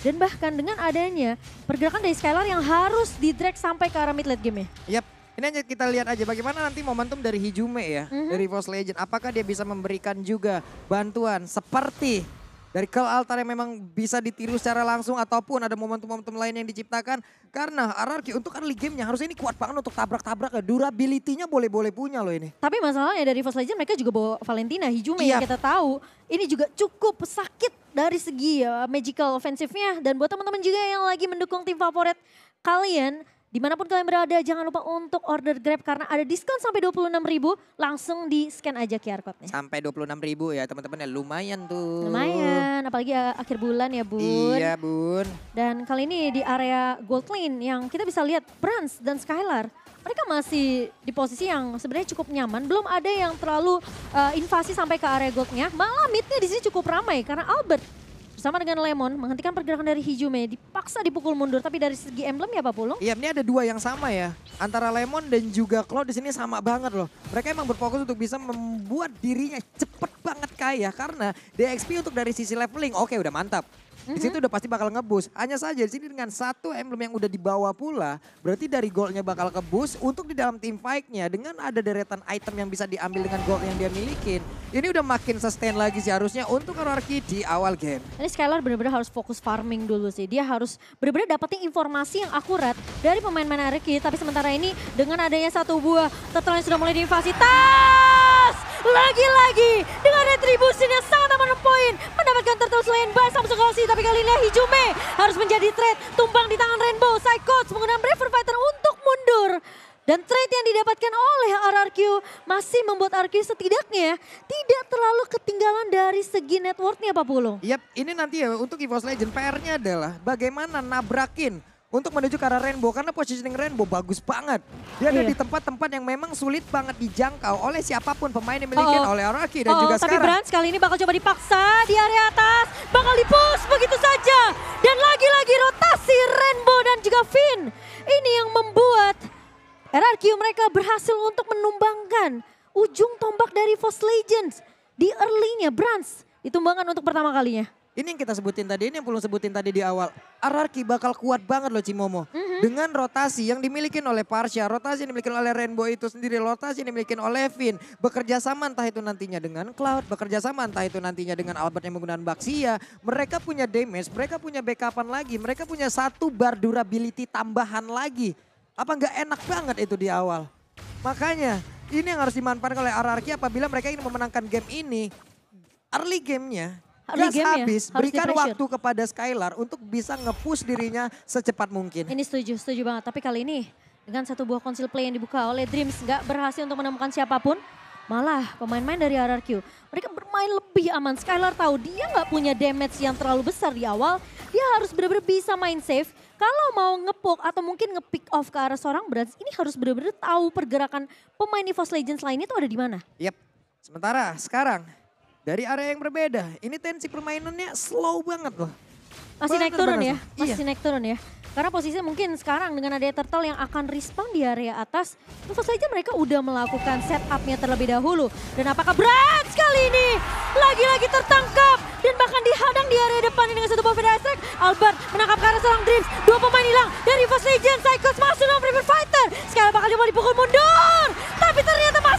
Dan bahkan dengan adanya pergerakan dari Skylar yang harus di-drag sampai ke arah mid late game ya. Yap, ini hanya kita lihat aja bagaimana nanti momentum dari Hijume ya, mm-hmm. dari Force Legend. Apakah dia bisa memberikan juga bantuan seperti dari Kel Altar yang memang bisa ditiru secara langsung ataupun ada momentum-momentum lain yang diciptakan. Karena RRQ untuk early gamenya harusnya ini kuat banget untuk tabrak-tabrak ya. Durability-nya boleh-boleh punya loh ini. Tapi masalahnya dari Force Legend mereka juga bawa Valentina Hijume ya, iya. yang kita tahu. Ini juga cukup sakit dari segi ya, magical offensive-nya. Dan buat teman-teman juga yang lagi mendukung tim favorit kalian Dimanapun kalian berada, jangan lupa untuk order Grab karena ada diskon sampai 26 ribu. Langsung di scan aja QR code-nya. Sampai 26 ribu ya teman-teman ya lumayan tuh. Lumayan, apalagi ya, akhir bulan ya Bun. Iya Bun. Dan kali ini di area Gold Lane yang kita bisa lihat Brans dan Skylar. Mereka masih di posisi yang sebenarnya cukup nyaman. Belum ada yang terlalu uh, invasi sampai ke area goldnya. Malah midnya di sini cukup ramai karena Albert bersama dengan Lemon menghentikan pergerakan dari Hijume dipaksa dipukul mundur tapi dari segi emblem ya Pak Pulung? Iya ini ada dua yang sama ya antara Lemon dan juga Claude di sini sama banget loh. Mereka emang berfokus untuk bisa membuat dirinya cepet banget kaya karena DXP untuk dari sisi leveling oke okay, udah mantap. Di mm-hmm. situ udah pasti bakal ngebus. Hanya saja di sini dengan satu emblem yang udah dibawa pula, berarti dari golnya bakal kebus. Untuk di dalam tim fightnya dengan ada deretan item yang bisa diambil dengan gold yang dia milikin, ini udah makin sustain lagi sih harusnya untuk Rorki di awal game. Ini Skylar benar-benar harus fokus farming dulu sih. Dia harus benar-benar dapetin informasi yang akurat dari pemain-pemain Rorki. Tapi sementara ini dengan adanya satu buah tetelan sudah mulai diinvasi. Tas! Lagi-lagi dengan retribusinya sangat aman poin. Mendapatkan turtle selain Basam Sukosi tapi kali ini Hijume harus menjadi trade. Tumbang di tangan Rainbow, psychos menggunakan Braver Fighter untuk mundur. Dan trade yang didapatkan oleh RRQ masih membuat RRQ setidaknya ya, tidak terlalu ketinggalan dari segi networknya Pak Pulung. Yap, ini nanti ya untuk EVOS Legend PR-nya adalah bagaimana nabrakin untuk menuju ke arah Rainbow karena positioning Rainbow bagus banget. Dia ada yeah. di tempat-tempat yang memang sulit banget dijangkau oleh siapapun pemain yang miliki oh. oleh Araki dan oh, juga tapi sekarang. Tapi Brands kali ini bakal coba dipaksa di area atas, bakal dipus begitu saja. Dan lagi-lagi rotasi Rainbow dan juga Finn. Ini yang membuat RRQ mereka berhasil untuk menumbangkan ujung tombak dari Force Legends di early-nya Brands ditumbangkan untuk pertama kalinya. Ini yang kita sebutin tadi, ini yang perlu sebutin tadi di awal. Ararki bakal kuat banget loh Cimomo. Mm-hmm. Dengan rotasi yang dimiliki oleh Parsha, rotasi yang dimiliki oleh Rainbow itu sendiri, rotasi yang dimiliki oleh Vin. Bekerja sama entah itu nantinya dengan Cloud, bekerja sama entah itu nantinya dengan Albert yang menggunakan Baxia. Mereka punya damage, mereka punya backupan lagi, mereka punya satu bar durability tambahan lagi. Apa nggak enak banget itu di awal? Makanya ini yang harus dimanfaatkan oleh Ararki apabila mereka ingin memenangkan game ini. Early gamenya harus gas game habis, ya? berikan waktu kepada Skylar untuk bisa nge-push dirinya secepat mungkin. Ini setuju, setuju banget. Tapi kali ini dengan satu buah konsil play yang dibuka oleh Dreams nggak berhasil untuk menemukan siapapun. Malah pemain-pemain dari RRQ, mereka bermain lebih aman. Skylar tahu dia nggak punya damage yang terlalu besar di awal. Dia harus benar-benar bisa main safe. Kalau mau ngepok atau mungkin ngepick off ke arah seorang Brans, ini harus benar-benar tahu pergerakan pemain EVOS Legends lainnya itu ada di mana. Yap, sementara sekarang dari area yang berbeda. Ini tensi permainannya slow banget loh. Masih naik turun ya? Masih iya. naik turun ya? Karena posisi mungkin sekarang dengan ada Turtle yang akan respawn di area atas, tentu saja mereka udah melakukan setupnya terlebih dahulu. Dan apakah berat sekali ini? Lagi-lagi tertangkap dan bahkan dihadang di area depan dengan satu dari attack. Albert menangkap karena seorang Dreams. Dua pemain hilang dari First Legion. Cycles masuk dalam River Fighter. Sekarang bakal mau dipukul mundur. Tapi ternyata masih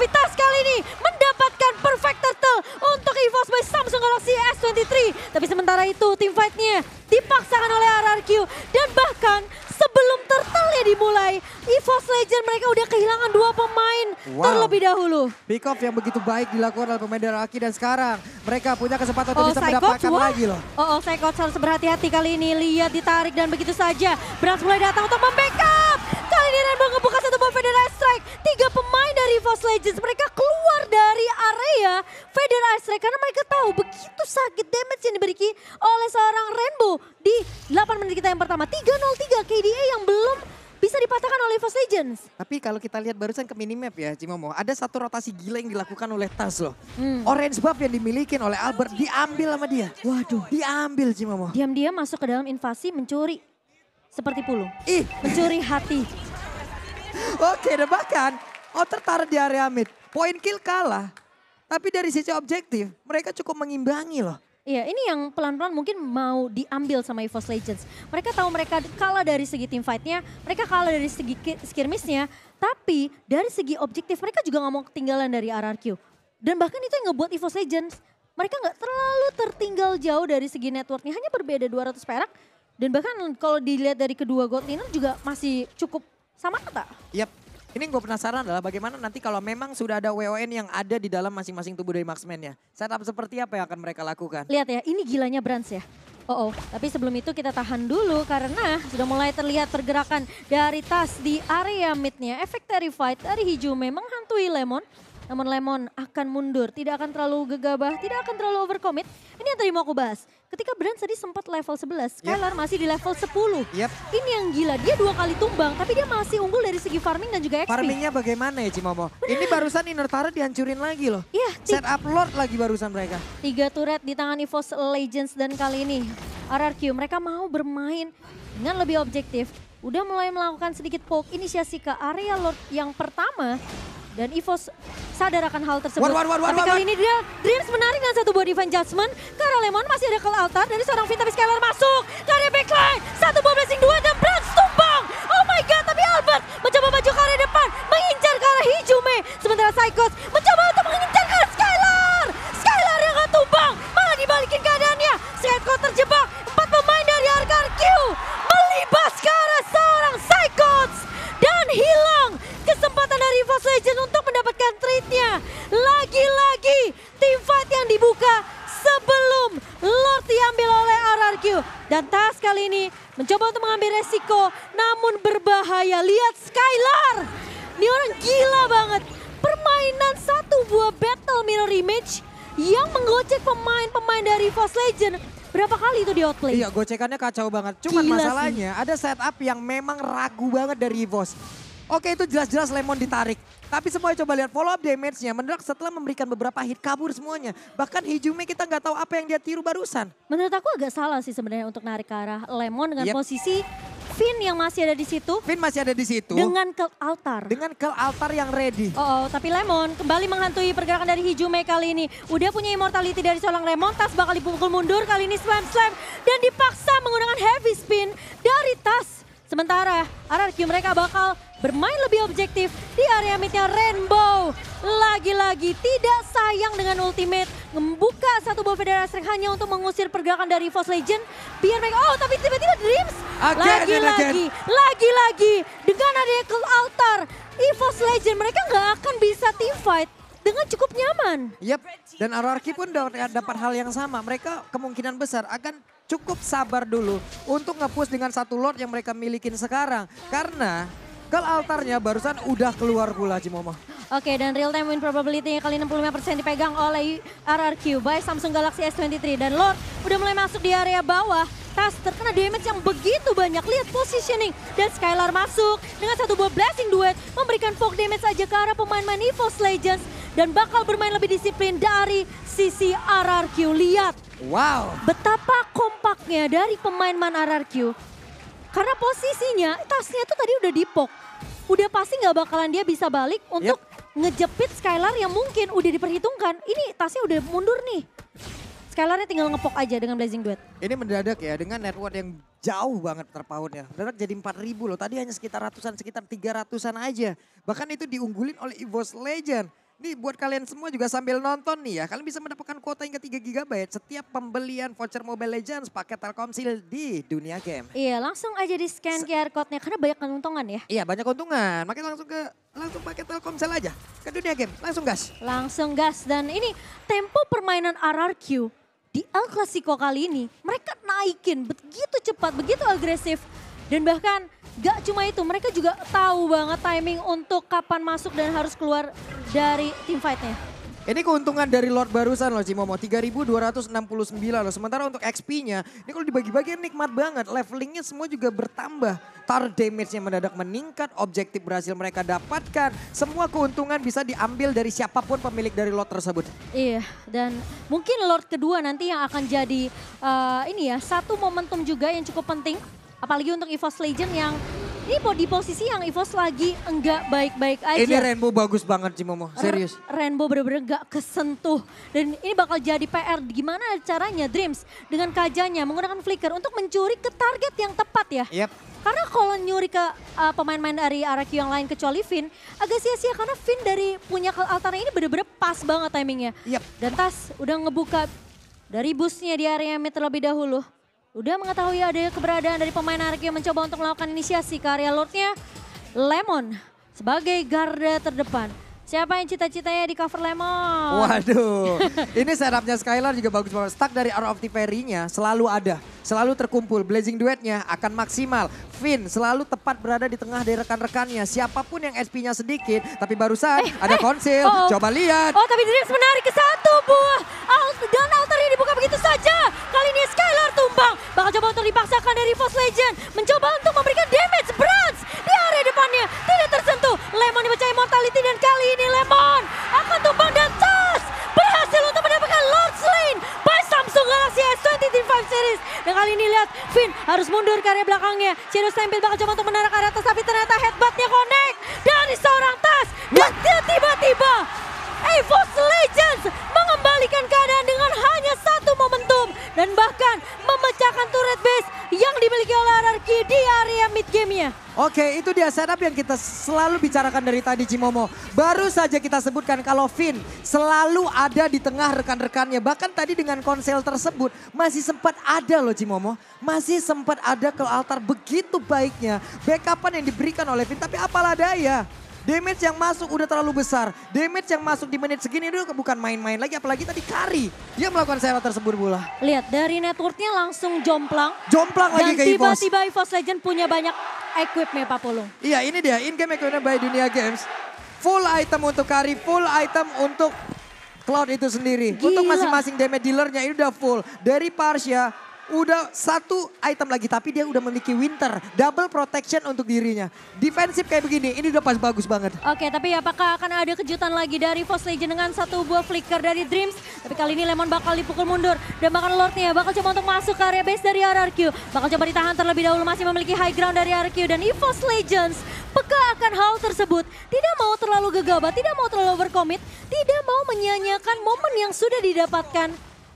tapi Tas kali ini mendapatkan perfect turtle untuk EVOS by Samsung Galaxy S23. Tapi sementara itu tim fightnya dipaksakan oleh RRQ dan bahkan sebelum turtle-nya dimulai EVOS Legend mereka udah kehilangan dua pemain wow. terlebih dahulu. Pick off yang begitu baik dilakukan oleh pemain Daraki dan sekarang mereka punya kesempatan untuk oh, bisa mendapatkan what? lagi loh. Oh, oh Psychops harus berhati-hati kali ini. Lihat ditarik dan begitu saja. Brans mulai datang untuk membackup. Kali ini Rainbow ngebuka Global Federal Strike. Tiga pemain dari Force Legends mereka keluar dari area Federal Strike karena mereka tahu begitu sakit damage yang diberikan oleh seorang Rainbow di 8 menit kita yang pertama. 3-0-3 KDA yang belum bisa dipatahkan oleh Force Legends. Tapi kalau kita lihat barusan ke minimap ya Cimomo, ada satu rotasi gila yang dilakukan oleh Tas loh. Hmm. Orange buff yang dimiliki oleh Albert diambil sama dia. Waduh. Diambil Cimomo. Diam-diam masuk ke dalam invasi mencuri seperti pulung. Ih. Mencuri hati Oke, bahkan Otter oh, taruh di area mid. Poin kill kalah. Tapi dari sisi objektif, mereka cukup mengimbangi loh. Iya, ini yang pelan-pelan mungkin mau diambil sama EVOS Legends. Mereka tahu mereka kalah dari segi team fight-nya, mereka kalah dari segi skirmish-nya, tapi dari segi objektif mereka juga nggak mau ketinggalan dari RRQ. Dan bahkan itu yang ngebuat EVOS Legends, mereka nggak terlalu tertinggal jauh dari segi networknya, hanya berbeda 200 perak. Dan bahkan kalau dilihat dari kedua Gold Liner juga masih cukup sama tak? Yap. Ini yang gue penasaran adalah bagaimana nanti kalau memang sudah ada WON yang ada di dalam masing-masing tubuh dari marksman ya. Setup seperti apa yang akan mereka lakukan? Lihat ya, ini gilanya Brans ya. Oh, oh, tapi sebelum itu kita tahan dulu karena sudah mulai terlihat pergerakan dari tas di area midnya. Efek terrified dari hijau memang hantui Lemon. Namun Lemon akan mundur, tidak akan terlalu gegabah, tidak akan terlalu overcommit. Ini yang tadi mau aku bahas ketika Brand tadi sempat level 11, Skylar yep. masih di level 10. Yep. Ini yang gila, dia dua kali tumbang, tapi dia masih unggul dari segi farming dan juga XP. Farmingnya bagaimana ya Cimomo? Benar. Ini barusan inner turret dihancurin lagi loh. Iya. Set up Lord lagi barusan mereka. Tiga turret di tangan EVOS Legends dan kali ini RRQ mereka mau bermain dengan lebih objektif. Udah mulai melakukan sedikit poke inisiasi ke area Lord yang pertama dan Ivo sadar akan hal tersebut. One, one, one, one, Tapi kali one, ini dia Dreams menarik dengan satu body event judgment. Karena Lemon masih ada ke altar dari seorang Vin tapi Skylar masuk. Karya backline. Satu bom blessing dua dan Brand tumbang. Oh my god tapi Albert mencoba maju ke arah depan. Mengincar ke arah Hijume. Sementara Psychos mencoba untuk mengincar ke arah Skylar. Skylar yang gak tumbang. Malah dibalikin keadaannya. Psychos terjebak. Empat pemain dari Arkan Q. Melibas ke arah seorang Psychos hilang kesempatan dari Force Legend untuk mendapatkan treatnya. Lagi-lagi tim fight yang dibuka sebelum Lord diambil oleh RRQ. Dan Tas kali ini mencoba untuk mengambil resiko namun berbahaya. Lihat Skylar, ini orang gila banget. Permainan satu buah battle mirror image yang menggocek pemain-pemain dari Force Legend. Berapa kali itu di outplay? Iya, gocekannya kacau banget. Cuman Gila masalahnya sih. ada setup yang memang ragu banget dari Force Oke itu jelas-jelas Lemon ditarik. Tapi semuanya coba lihat follow up damage-nya. Mendadak setelah memberikan beberapa hit kabur semuanya. Bahkan Hijume kita nggak tahu apa yang dia tiru barusan. Menurut aku agak salah sih sebenarnya untuk narik ke arah Lemon dengan yep. posisi Finn yang masih ada di situ. Finn masih ada di situ. Dengan ke altar. Dengan ke altar yang ready. Oh, oh, tapi Lemon kembali menghantui pergerakan dari Hijume kali ini. Udah punya immortality dari seorang Lemon, Tas bakal dipukul mundur kali ini slam slam dan dipaksa menggunakan heavy spin dari Tas. Sementara RRQ mereka bakal bermain lebih objektif di area midnya Rainbow. Lagi-lagi tidak sayang dengan ultimate. Membuka satu ball Federa Strike hanya untuk mengusir pergerakan dari Force Legend. Biar mereka, oh tapi tiba-tiba Dreams. Lagi-lagi, lagi-lagi dengan adanya Cloud altar. EVOS Legend mereka nggak akan bisa teamfight dengan cukup nyaman. Yap, dan RRQ pun dapat hal yang sama. Mereka kemungkinan besar akan cukup sabar dulu untuk nge-push dengan satu lord yang mereka milikin sekarang. Karena ke altarnya barusan udah keluar pula Cimoma. Oke dan real time win probability kali 65% dipegang oleh RRQ by Samsung Galaxy S23. Dan Lord udah mulai masuk di area bawah. Tas terkena damage yang begitu banyak. Lihat positioning. Dan Skylar masuk dengan satu buah blessing duet. Memberikan poke damage aja ke arah pemain-pemain EVOS Legends dan bakal bermain lebih disiplin dari sisi RRQ. Lihat. Wow. Betapa kompaknya dari pemain Man RRQ. Karena posisinya tasnya tuh tadi udah dipok. Udah pasti nggak bakalan dia bisa balik untuk yep. ngejepit Skylar yang mungkin udah diperhitungkan. Ini tasnya udah mundur nih. Skylarnya tinggal ngepok aja dengan Blazing Duet. Ini mendadak ya dengan network yang jauh banget terpaut ya. Mendadak jadi 4000 loh. Tadi hanya sekitar ratusan, sekitar 300-an aja. Bahkan itu diunggulin oleh EVOS Legend. Ini buat kalian semua juga sambil nonton nih ya, kalian bisa mendapatkan kuota hingga 3 GB setiap pembelian voucher Mobile Legends pakai Telkomsel di dunia game. Iya, langsung aja di scan QR code-nya karena banyak keuntungan ya. Iya, banyak keuntungan. Makanya langsung ke langsung pakai Telkomsel aja ke dunia game, langsung gas. Langsung gas dan ini tempo permainan RRQ di El Clasico kali ini mereka naikin begitu cepat, begitu agresif dan bahkan Gak cuma itu, mereka juga tahu banget timing untuk kapan masuk dan harus keluar dari tim fightnya. Ini keuntungan dari Lord barusan loh si puluh 3269 loh. Sementara untuk XP-nya, ini kalau dibagi-bagi nikmat banget. Levelingnya semua juga bertambah. Tar damage-nya mendadak meningkat, objektif berhasil mereka dapatkan. Semua keuntungan bisa diambil dari siapapun pemilik dari Lord tersebut. Iya, dan mungkin Lord kedua nanti yang akan jadi uh, ini ya satu momentum juga yang cukup penting Apalagi untuk EVOS Legend yang ini di posisi yang Evos lagi enggak baik-baik aja. Ini Rainbow bagus banget sih Momo, serius. Rainbow bener-bener enggak kesentuh. Dan ini bakal jadi PR gimana caranya Dreams dengan kajanya menggunakan flicker untuk mencuri ke target yang tepat ya. Yep. Karena kalau nyuri ke uh, pemain-pemain dari RQ yang lain kecuali Finn, agak sia-sia karena Finn dari punya Altana ini bener-bener pas banget timingnya. Yep. Dan Tas udah ngebuka dari busnya di area mid terlebih dahulu. Udah mengetahui ada keberadaan dari pemain Arki yang mencoba untuk melakukan inisiasi ke area Lordnya Lemon sebagai garda terdepan. Siapa yang cita-citanya di cover Lemon? Waduh, ini setupnya Skylar juga bagus banget. stuck dari art of fairy nya selalu ada, selalu terkumpul. Blazing duetnya akan maksimal. Kevin selalu tepat berada di tengah dari rekan-rekannya. Siapapun yang SP-nya sedikit, tapi barusan eh, ada eh, konsil. Oh. oh. Coba lihat. Oh, tapi Dreams menarik ke satu, Bu. dan altar ini dibuka begitu saja. Kali ini Skylar tumbang. Bakal coba untuk dipaksakan dari Force Legend. Mencoba untuk memberikan damage. Brands di area depannya. Tidak tersentuh. Lemon dipercaya mortality dan kali ini Lemon akan tumbang dan Tas berhasil untuk Lord's Lane by Samsung Galaxy S25 Series. Dan kali ini lihat Finn harus mundur ke karya belakangnya. Shadow Stampede bakal coba untuk menarik area atas tapi ternyata headbuttnya connect dari seorang Tas. Dan tiba-tiba Evos Legends mengembalikan keadaan dengan hanya satu momentum dan bahkan memecahkan turret base yang dimiliki oleh RRQ di area mid game-nya. Oke, itu dia setup yang kita selalu bicarakan dari tadi Cimomo. Baru saja kita sebutkan kalau Finn selalu ada di tengah rekan-rekannya. Bahkan tadi dengan konsel tersebut masih sempat ada loh Cimomo. Masih sempat ada ke altar begitu baiknya. Backupan yang diberikan oleh Finn tapi apalah daya. Damage yang masuk udah terlalu besar. Damage yang masuk di menit segini dulu bukan main-main lagi. Apalagi tadi Kari. Dia melakukan serangan tersebut bola. Lihat dari networknya langsung jomplang. Jomplang lagi ke tiba -tiba Evos. Dan tiba-tiba EVOS Legend punya banyak equipment Pak Pulung. Iya ini dia in-game equipment by Dunia Games. Full item untuk Kari, full item untuk Cloud itu sendiri. Gila. Untuk masing-masing damage dealernya ini udah full. Dari Parsha, udah satu item lagi tapi dia udah memiliki winter double protection untuk dirinya defensif kayak begini ini udah pas bagus banget oke tapi apakah akan ada kejutan lagi dari Force Legend dengan satu buah flicker dari Dreams tapi kali ini Lemon bakal dipukul mundur dan bahkan Lordnya bakal coba untuk masuk ke area base dari RRQ bakal coba ditahan terlebih dahulu masih memiliki high ground dari RRQ dan EVOS Legends peka akan hal tersebut tidak mau terlalu gegabah tidak mau terlalu berkomit tidak mau menyanyiakan momen yang sudah didapatkan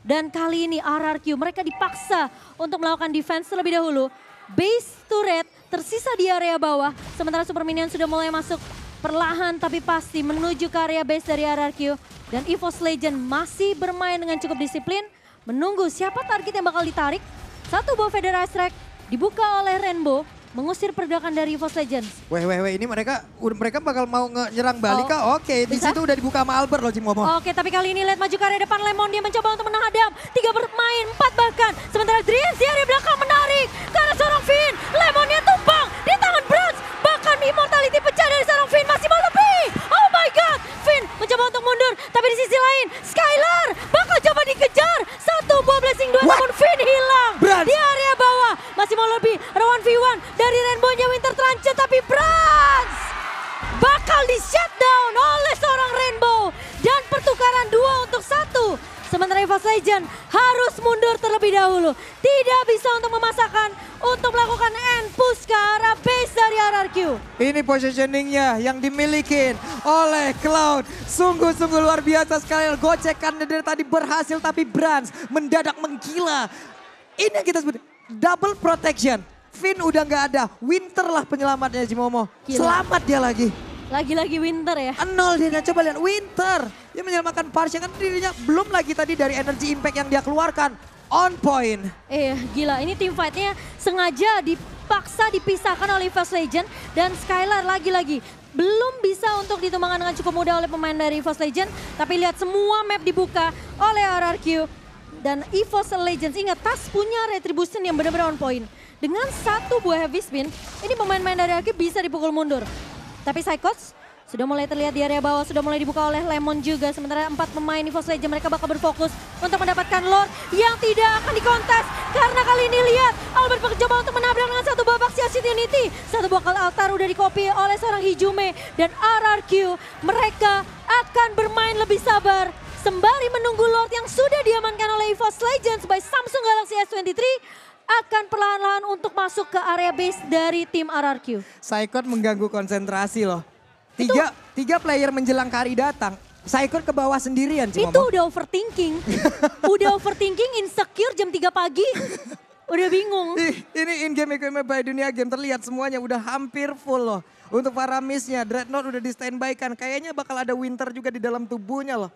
dan kali ini RRQ mereka dipaksa untuk melakukan defense terlebih dahulu. Base turret tersisa di area bawah. Sementara Super Minion sudah mulai masuk perlahan tapi pasti menuju ke area base dari RRQ. Dan EVOS Legend masih bermain dengan cukup disiplin. Menunggu siapa target yang bakal ditarik. Satu buah Federer Strike dibuka oleh Rainbow mengusir pergerakan dari Force Legends. Weh, weh, weh, ini mereka mereka bakal mau nyerang balik oh. kah? Oke, di situ udah dibuka sama Albert loh Jim ngomong. Oke, tapi kali ini lihat maju karya depan Lemon, dia mencoba untuk menahan Dam. Tiga bermain, empat bahkan. Sementara Dreams dia di belakang. positioningnya yang dimiliki oleh Cloud. Sungguh-sungguh luar biasa sekali. Gocekan dari tadi berhasil tapi Brans mendadak menggila. Ini yang kita sebut double protection. Finn udah nggak ada. Winter lah penyelamatnya Jimomo. Gila. Selamat dia lagi. Lagi-lagi Winter ya. Nol dia. Coba lihat Winter. Dia menyelamatkan Parsha kan dirinya belum lagi tadi dari energi impact yang dia keluarkan. On point. eh, gila ini tim fightnya sengaja di dipaksa dipisahkan oleh Force Legend dan Skylar lagi-lagi belum bisa untuk ditumbangkan dengan cukup mudah oleh pemain dari Force Legend. Tapi lihat semua map dibuka oleh RRQ. Dan EVOS Legends, ingat TAS punya retribution yang benar-benar on point. Dengan satu buah heavy spin, ini pemain-pemain dari RRQ bisa dipukul mundur. Tapi Psychos sudah mulai terlihat di area bawah, sudah mulai dibuka oleh Lemon juga. Sementara empat pemain EVOS Legend mereka bakal berfokus untuk mendapatkan Lord yang tidak akan dikontes. Karena kali ini lihat Albert mencoba untuk menabrak dengan satu babak City Unity. Satu bakal altar udah dikopi oleh seorang Hijume dan RRQ. Mereka akan bermain lebih sabar sembari menunggu Lord yang sudah diamankan oleh EVOS Legends by Samsung Galaxy S23 akan perlahan-lahan untuk masuk ke area base dari tim RRQ. Saikot mengganggu konsentrasi loh. Tiga, tiga player menjelang Kari datang, saya ikut ke bawah sendirian Itu udah overthinking. udah overthinking, insecure jam 3 pagi. Udah bingung. Ih, ini in-game equipment by dunia game terlihat semuanya udah hampir full loh. Untuk para missnya, Dreadnought udah di standby kan. Kayaknya bakal ada winter juga di dalam tubuhnya loh.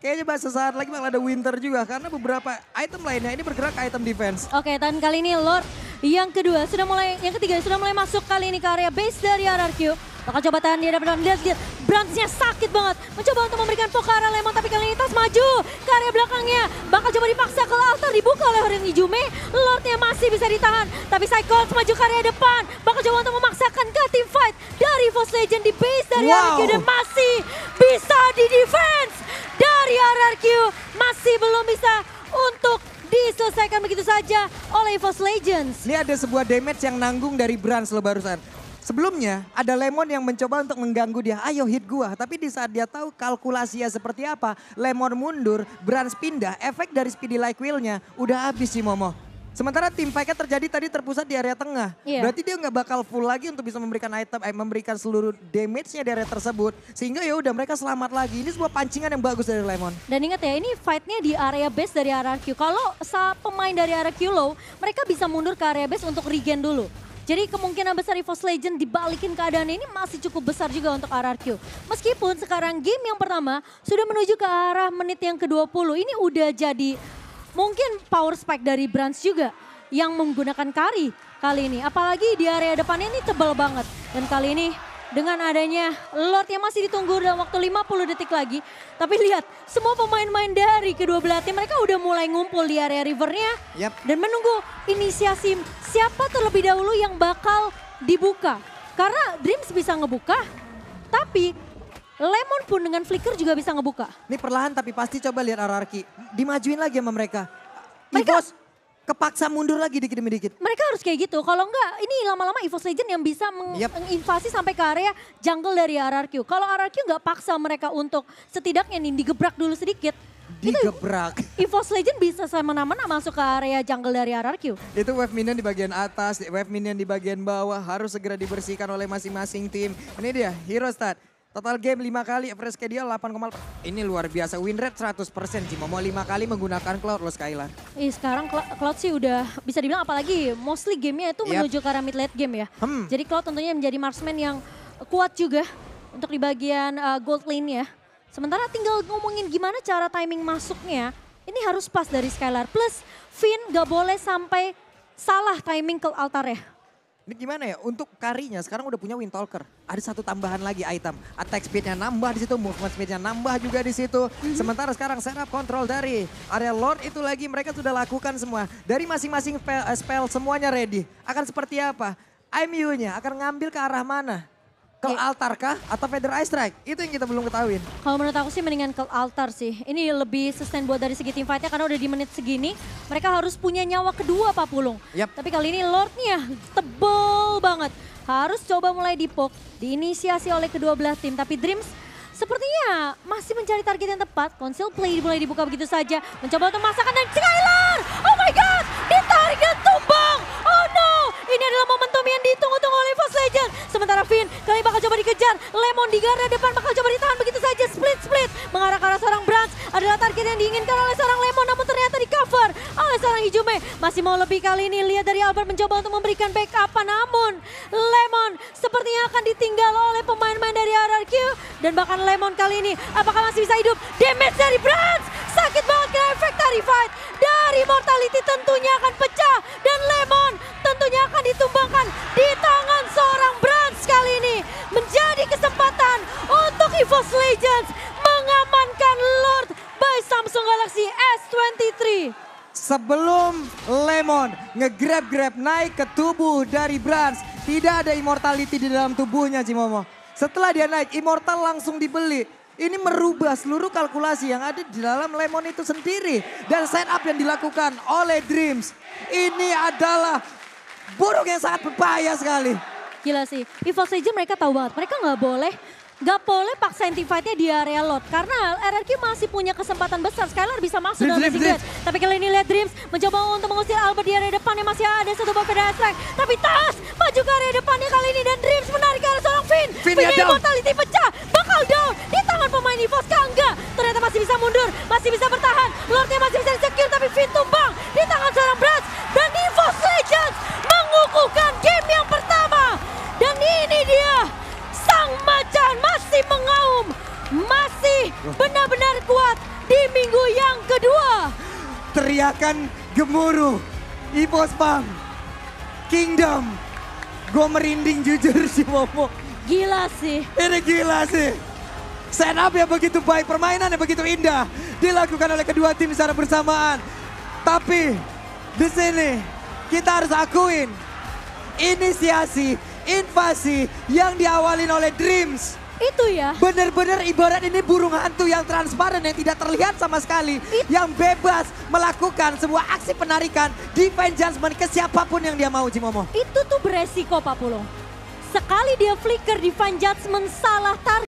Kayaknya bahasa saat lagi bakal ada winter juga karena beberapa item lainnya ini bergerak ke item defense. Oke, okay, dan kali ini Lord yang kedua sudah mulai, yang ketiga sudah mulai masuk kali ini ke area base dari RRQ. Bakal coba tahan dia dapat lihat lihat brunch sakit banget. Mencoba untuk memberikan pokara Lemon tapi kali ini Tas maju ke area belakangnya. Bakal coba dipaksa ke altar dibuka oleh Horin Ijume. Lordnya masih bisa ditahan. Tapi Cyclops maju ke area depan. Bakal coba untuk memaksakan ke team fight dari Force Legend di base dari wow. RRQ dan masih bisa di defense dari dari RRQ masih belum bisa untuk diselesaikan begitu saja oleh EVOS Legends. Ini ada sebuah damage yang nanggung dari Brans lo barusan. Sebelumnya ada Lemon yang mencoba untuk mengganggu dia, ayo hit gua. Tapi di saat dia tahu kalkulasinya seperti apa, Lemon mundur, Brans pindah, efek dari speedy like wheel-nya udah habis sih Momo. Sementara tim fight terjadi tadi terpusat di area tengah. Yeah. Berarti dia nggak bakal full lagi untuk bisa memberikan item, eh, memberikan seluruh damage-nya di area tersebut. Sehingga ya udah mereka selamat lagi. Ini sebuah pancingan yang bagus dari Lemon. Dan ingat ya, ini fight-nya di area base dari RRQ. Kalau pemain dari RRQ low, mereka bisa mundur ke area base untuk regen dulu. Jadi kemungkinan besar EVOS Legend dibalikin keadaan ini masih cukup besar juga untuk RRQ. Meskipun sekarang game yang pertama sudah menuju ke arah menit yang ke-20. Ini udah jadi Mungkin power spike dari Brands juga yang menggunakan kari kali ini. Apalagi di area depannya ini tebal banget. Dan kali ini dengan adanya Lord yang masih ditunggu dalam waktu 50 detik lagi. Tapi lihat, semua pemain-pemain dari kedua belah tim mereka udah mulai ngumpul di area rivernya. Yep. Dan menunggu inisiasi siapa terlebih dahulu yang bakal dibuka. Karena Dreams bisa ngebuka, tapi Lemon pun dengan flicker juga bisa ngebuka. Ini perlahan tapi pasti coba lihat RRQ. Dimajuin lagi sama mereka. Mereka Evos kepaksa mundur lagi dikit demi dikit. Mereka harus kayak gitu. Kalau enggak ini lama-lama Evos Legend yang bisa yep. sampai ke area jungle dari RRQ. Kalau RRQ enggak paksa mereka untuk setidaknya nih digebrak dulu sedikit. Digebrak. Evos Legend bisa semena-mena masuk ke area jungle dari RRQ. Itu wave minion di bagian atas, wave minion di bagian bawah harus segera dibersihkan oleh masing-masing tim. Ini dia, Hero Start Total game 5 kali, average dia 8, ini luar biasa. Win rate 100% Jimo, mau 5 kali menggunakan Cloud loh Skylar. Ih, sekarang Cloud sih udah bisa dibilang apalagi mostly gamenya itu yep. menuju ke arah mid late game ya. Hmm. Jadi Cloud tentunya menjadi marksman yang kuat juga untuk di bagian uh, gold lane ya. Sementara tinggal ngomongin gimana cara timing masuknya, ini harus pas dari Skylar. Plus Finn gak boleh sampai salah timing ke altar ya. Ini gimana ya? Untuk karinya sekarang udah punya Talker Ada satu tambahan lagi item. Attack speednya nambah di situ, movement speednya nambah juga di situ. Mhm. Sementara sekarang setup kontrol dari area Lord itu lagi mereka sudah lakukan semua. Dari masing-masing spell, spell semuanya ready. Akan seperti apa? IMU-nya akan ngambil ke arah mana? Ke iya. Altar kah atau Feather Eye Strike? Itu yang kita belum ketahui. Kalau menurut aku sih mendingan ke Altar sih. Ini lebih sustain buat dari segi team fight karena udah di menit segini. Mereka harus punya nyawa kedua Pak Pulung. Yep. Tapi kali ini Lordnya ya, tebel banget. Harus coba mulai di dipok, diinisiasi oleh kedua belah tim. Tapi Dreams sepertinya masih mencari target yang tepat. Konsil play mulai dibuka begitu saja. Mencoba untuk masakan dan Skylar! Oh my god! Ditarget tumbang! Oh no! Ini adalah momentum yang ditunggu-tunggu oleh Fast Legend. Sementara Finn kali bakal coba dikejar. Lemon di garda depan bakal coba ditahan begitu saja. Split-split. Mengarah ke arah seorang Branch. Adalah target yang diinginkan oleh seorang Lemon namun ternyata di cover oleh seorang Ijume. Masih mau lebih kali ini. Lihat dari Albert mencoba untuk memberikan backup. Namun Lemon sepertinya akan ditinggal oleh pemain-pemain dari RRQ. Dan bahkan Lemon kali ini apakah masih bisa hidup? Damage dari Branch. Sakit banget kena efek tarifat. dari Mortality tentunya akan pecah. Dan Lemon tentunya akan ditumbangkan di tangan seorang Brands kali ini. Menjadi kesempatan untuk EVOS Legends mengamankan Lord by Samsung Galaxy S23. Sebelum Lemon ngegrab-grab naik ke tubuh dari Brands, tidak ada immortality di dalam tubuhnya Momo Setelah dia naik, immortal langsung dibeli ini merubah seluruh kalkulasi yang ada di dalam Lemon itu sendiri. Dan setup yang dilakukan oleh Dreams. Ini adalah buruk yang sangat berbahaya sekali. Gila sih, Evil Sage mereka tahu banget, mereka nggak boleh Gak boleh paksain nya di area lot. Karena RRQ masih punya kesempatan besar. Skylar bisa masuk dream, dalam Dreams, Tapi kali ini lihat Dreams mencoba untuk mengusir Albert di area depannya. Masih ada satu buff dari Strike. Tapi Tas maju ke area depannya kali ini. Dan Dreams menarik ke arah seorang Finn. Finn Finnnya mortality pecah. Bakal down. Di tangan pemain Evosca enggak. Ternyata masih bisa mundur. Masih bisa bertahan. Lordnya masih bisa di-secure. Tapi Finn tumbang. Di tangan seorang Brad. Lost Legends mengukuhkan game yang pertama. Dan ini dia, sang macan masih mengaum, masih benar-benar kuat di minggu yang kedua. Teriakan gemuruh, Ibos Bang, Kingdom, gue merinding jujur sih Momo. Gila sih. Ini gila sih. Stand up yang begitu baik, permainan yang begitu indah dilakukan oleh kedua tim secara bersamaan. Tapi di sini kita harus akuin inisiasi invasi yang diawalin oleh Dreams. Itu ya. Bener-bener ibarat ini burung hantu yang transparan yang tidak terlihat sama sekali. It... Yang bebas melakukan sebuah aksi penarikan di judgment ke siapapun yang dia mau Jimomo. Itu tuh beresiko Pak Pulung. Sekali dia flicker di judgment salah target.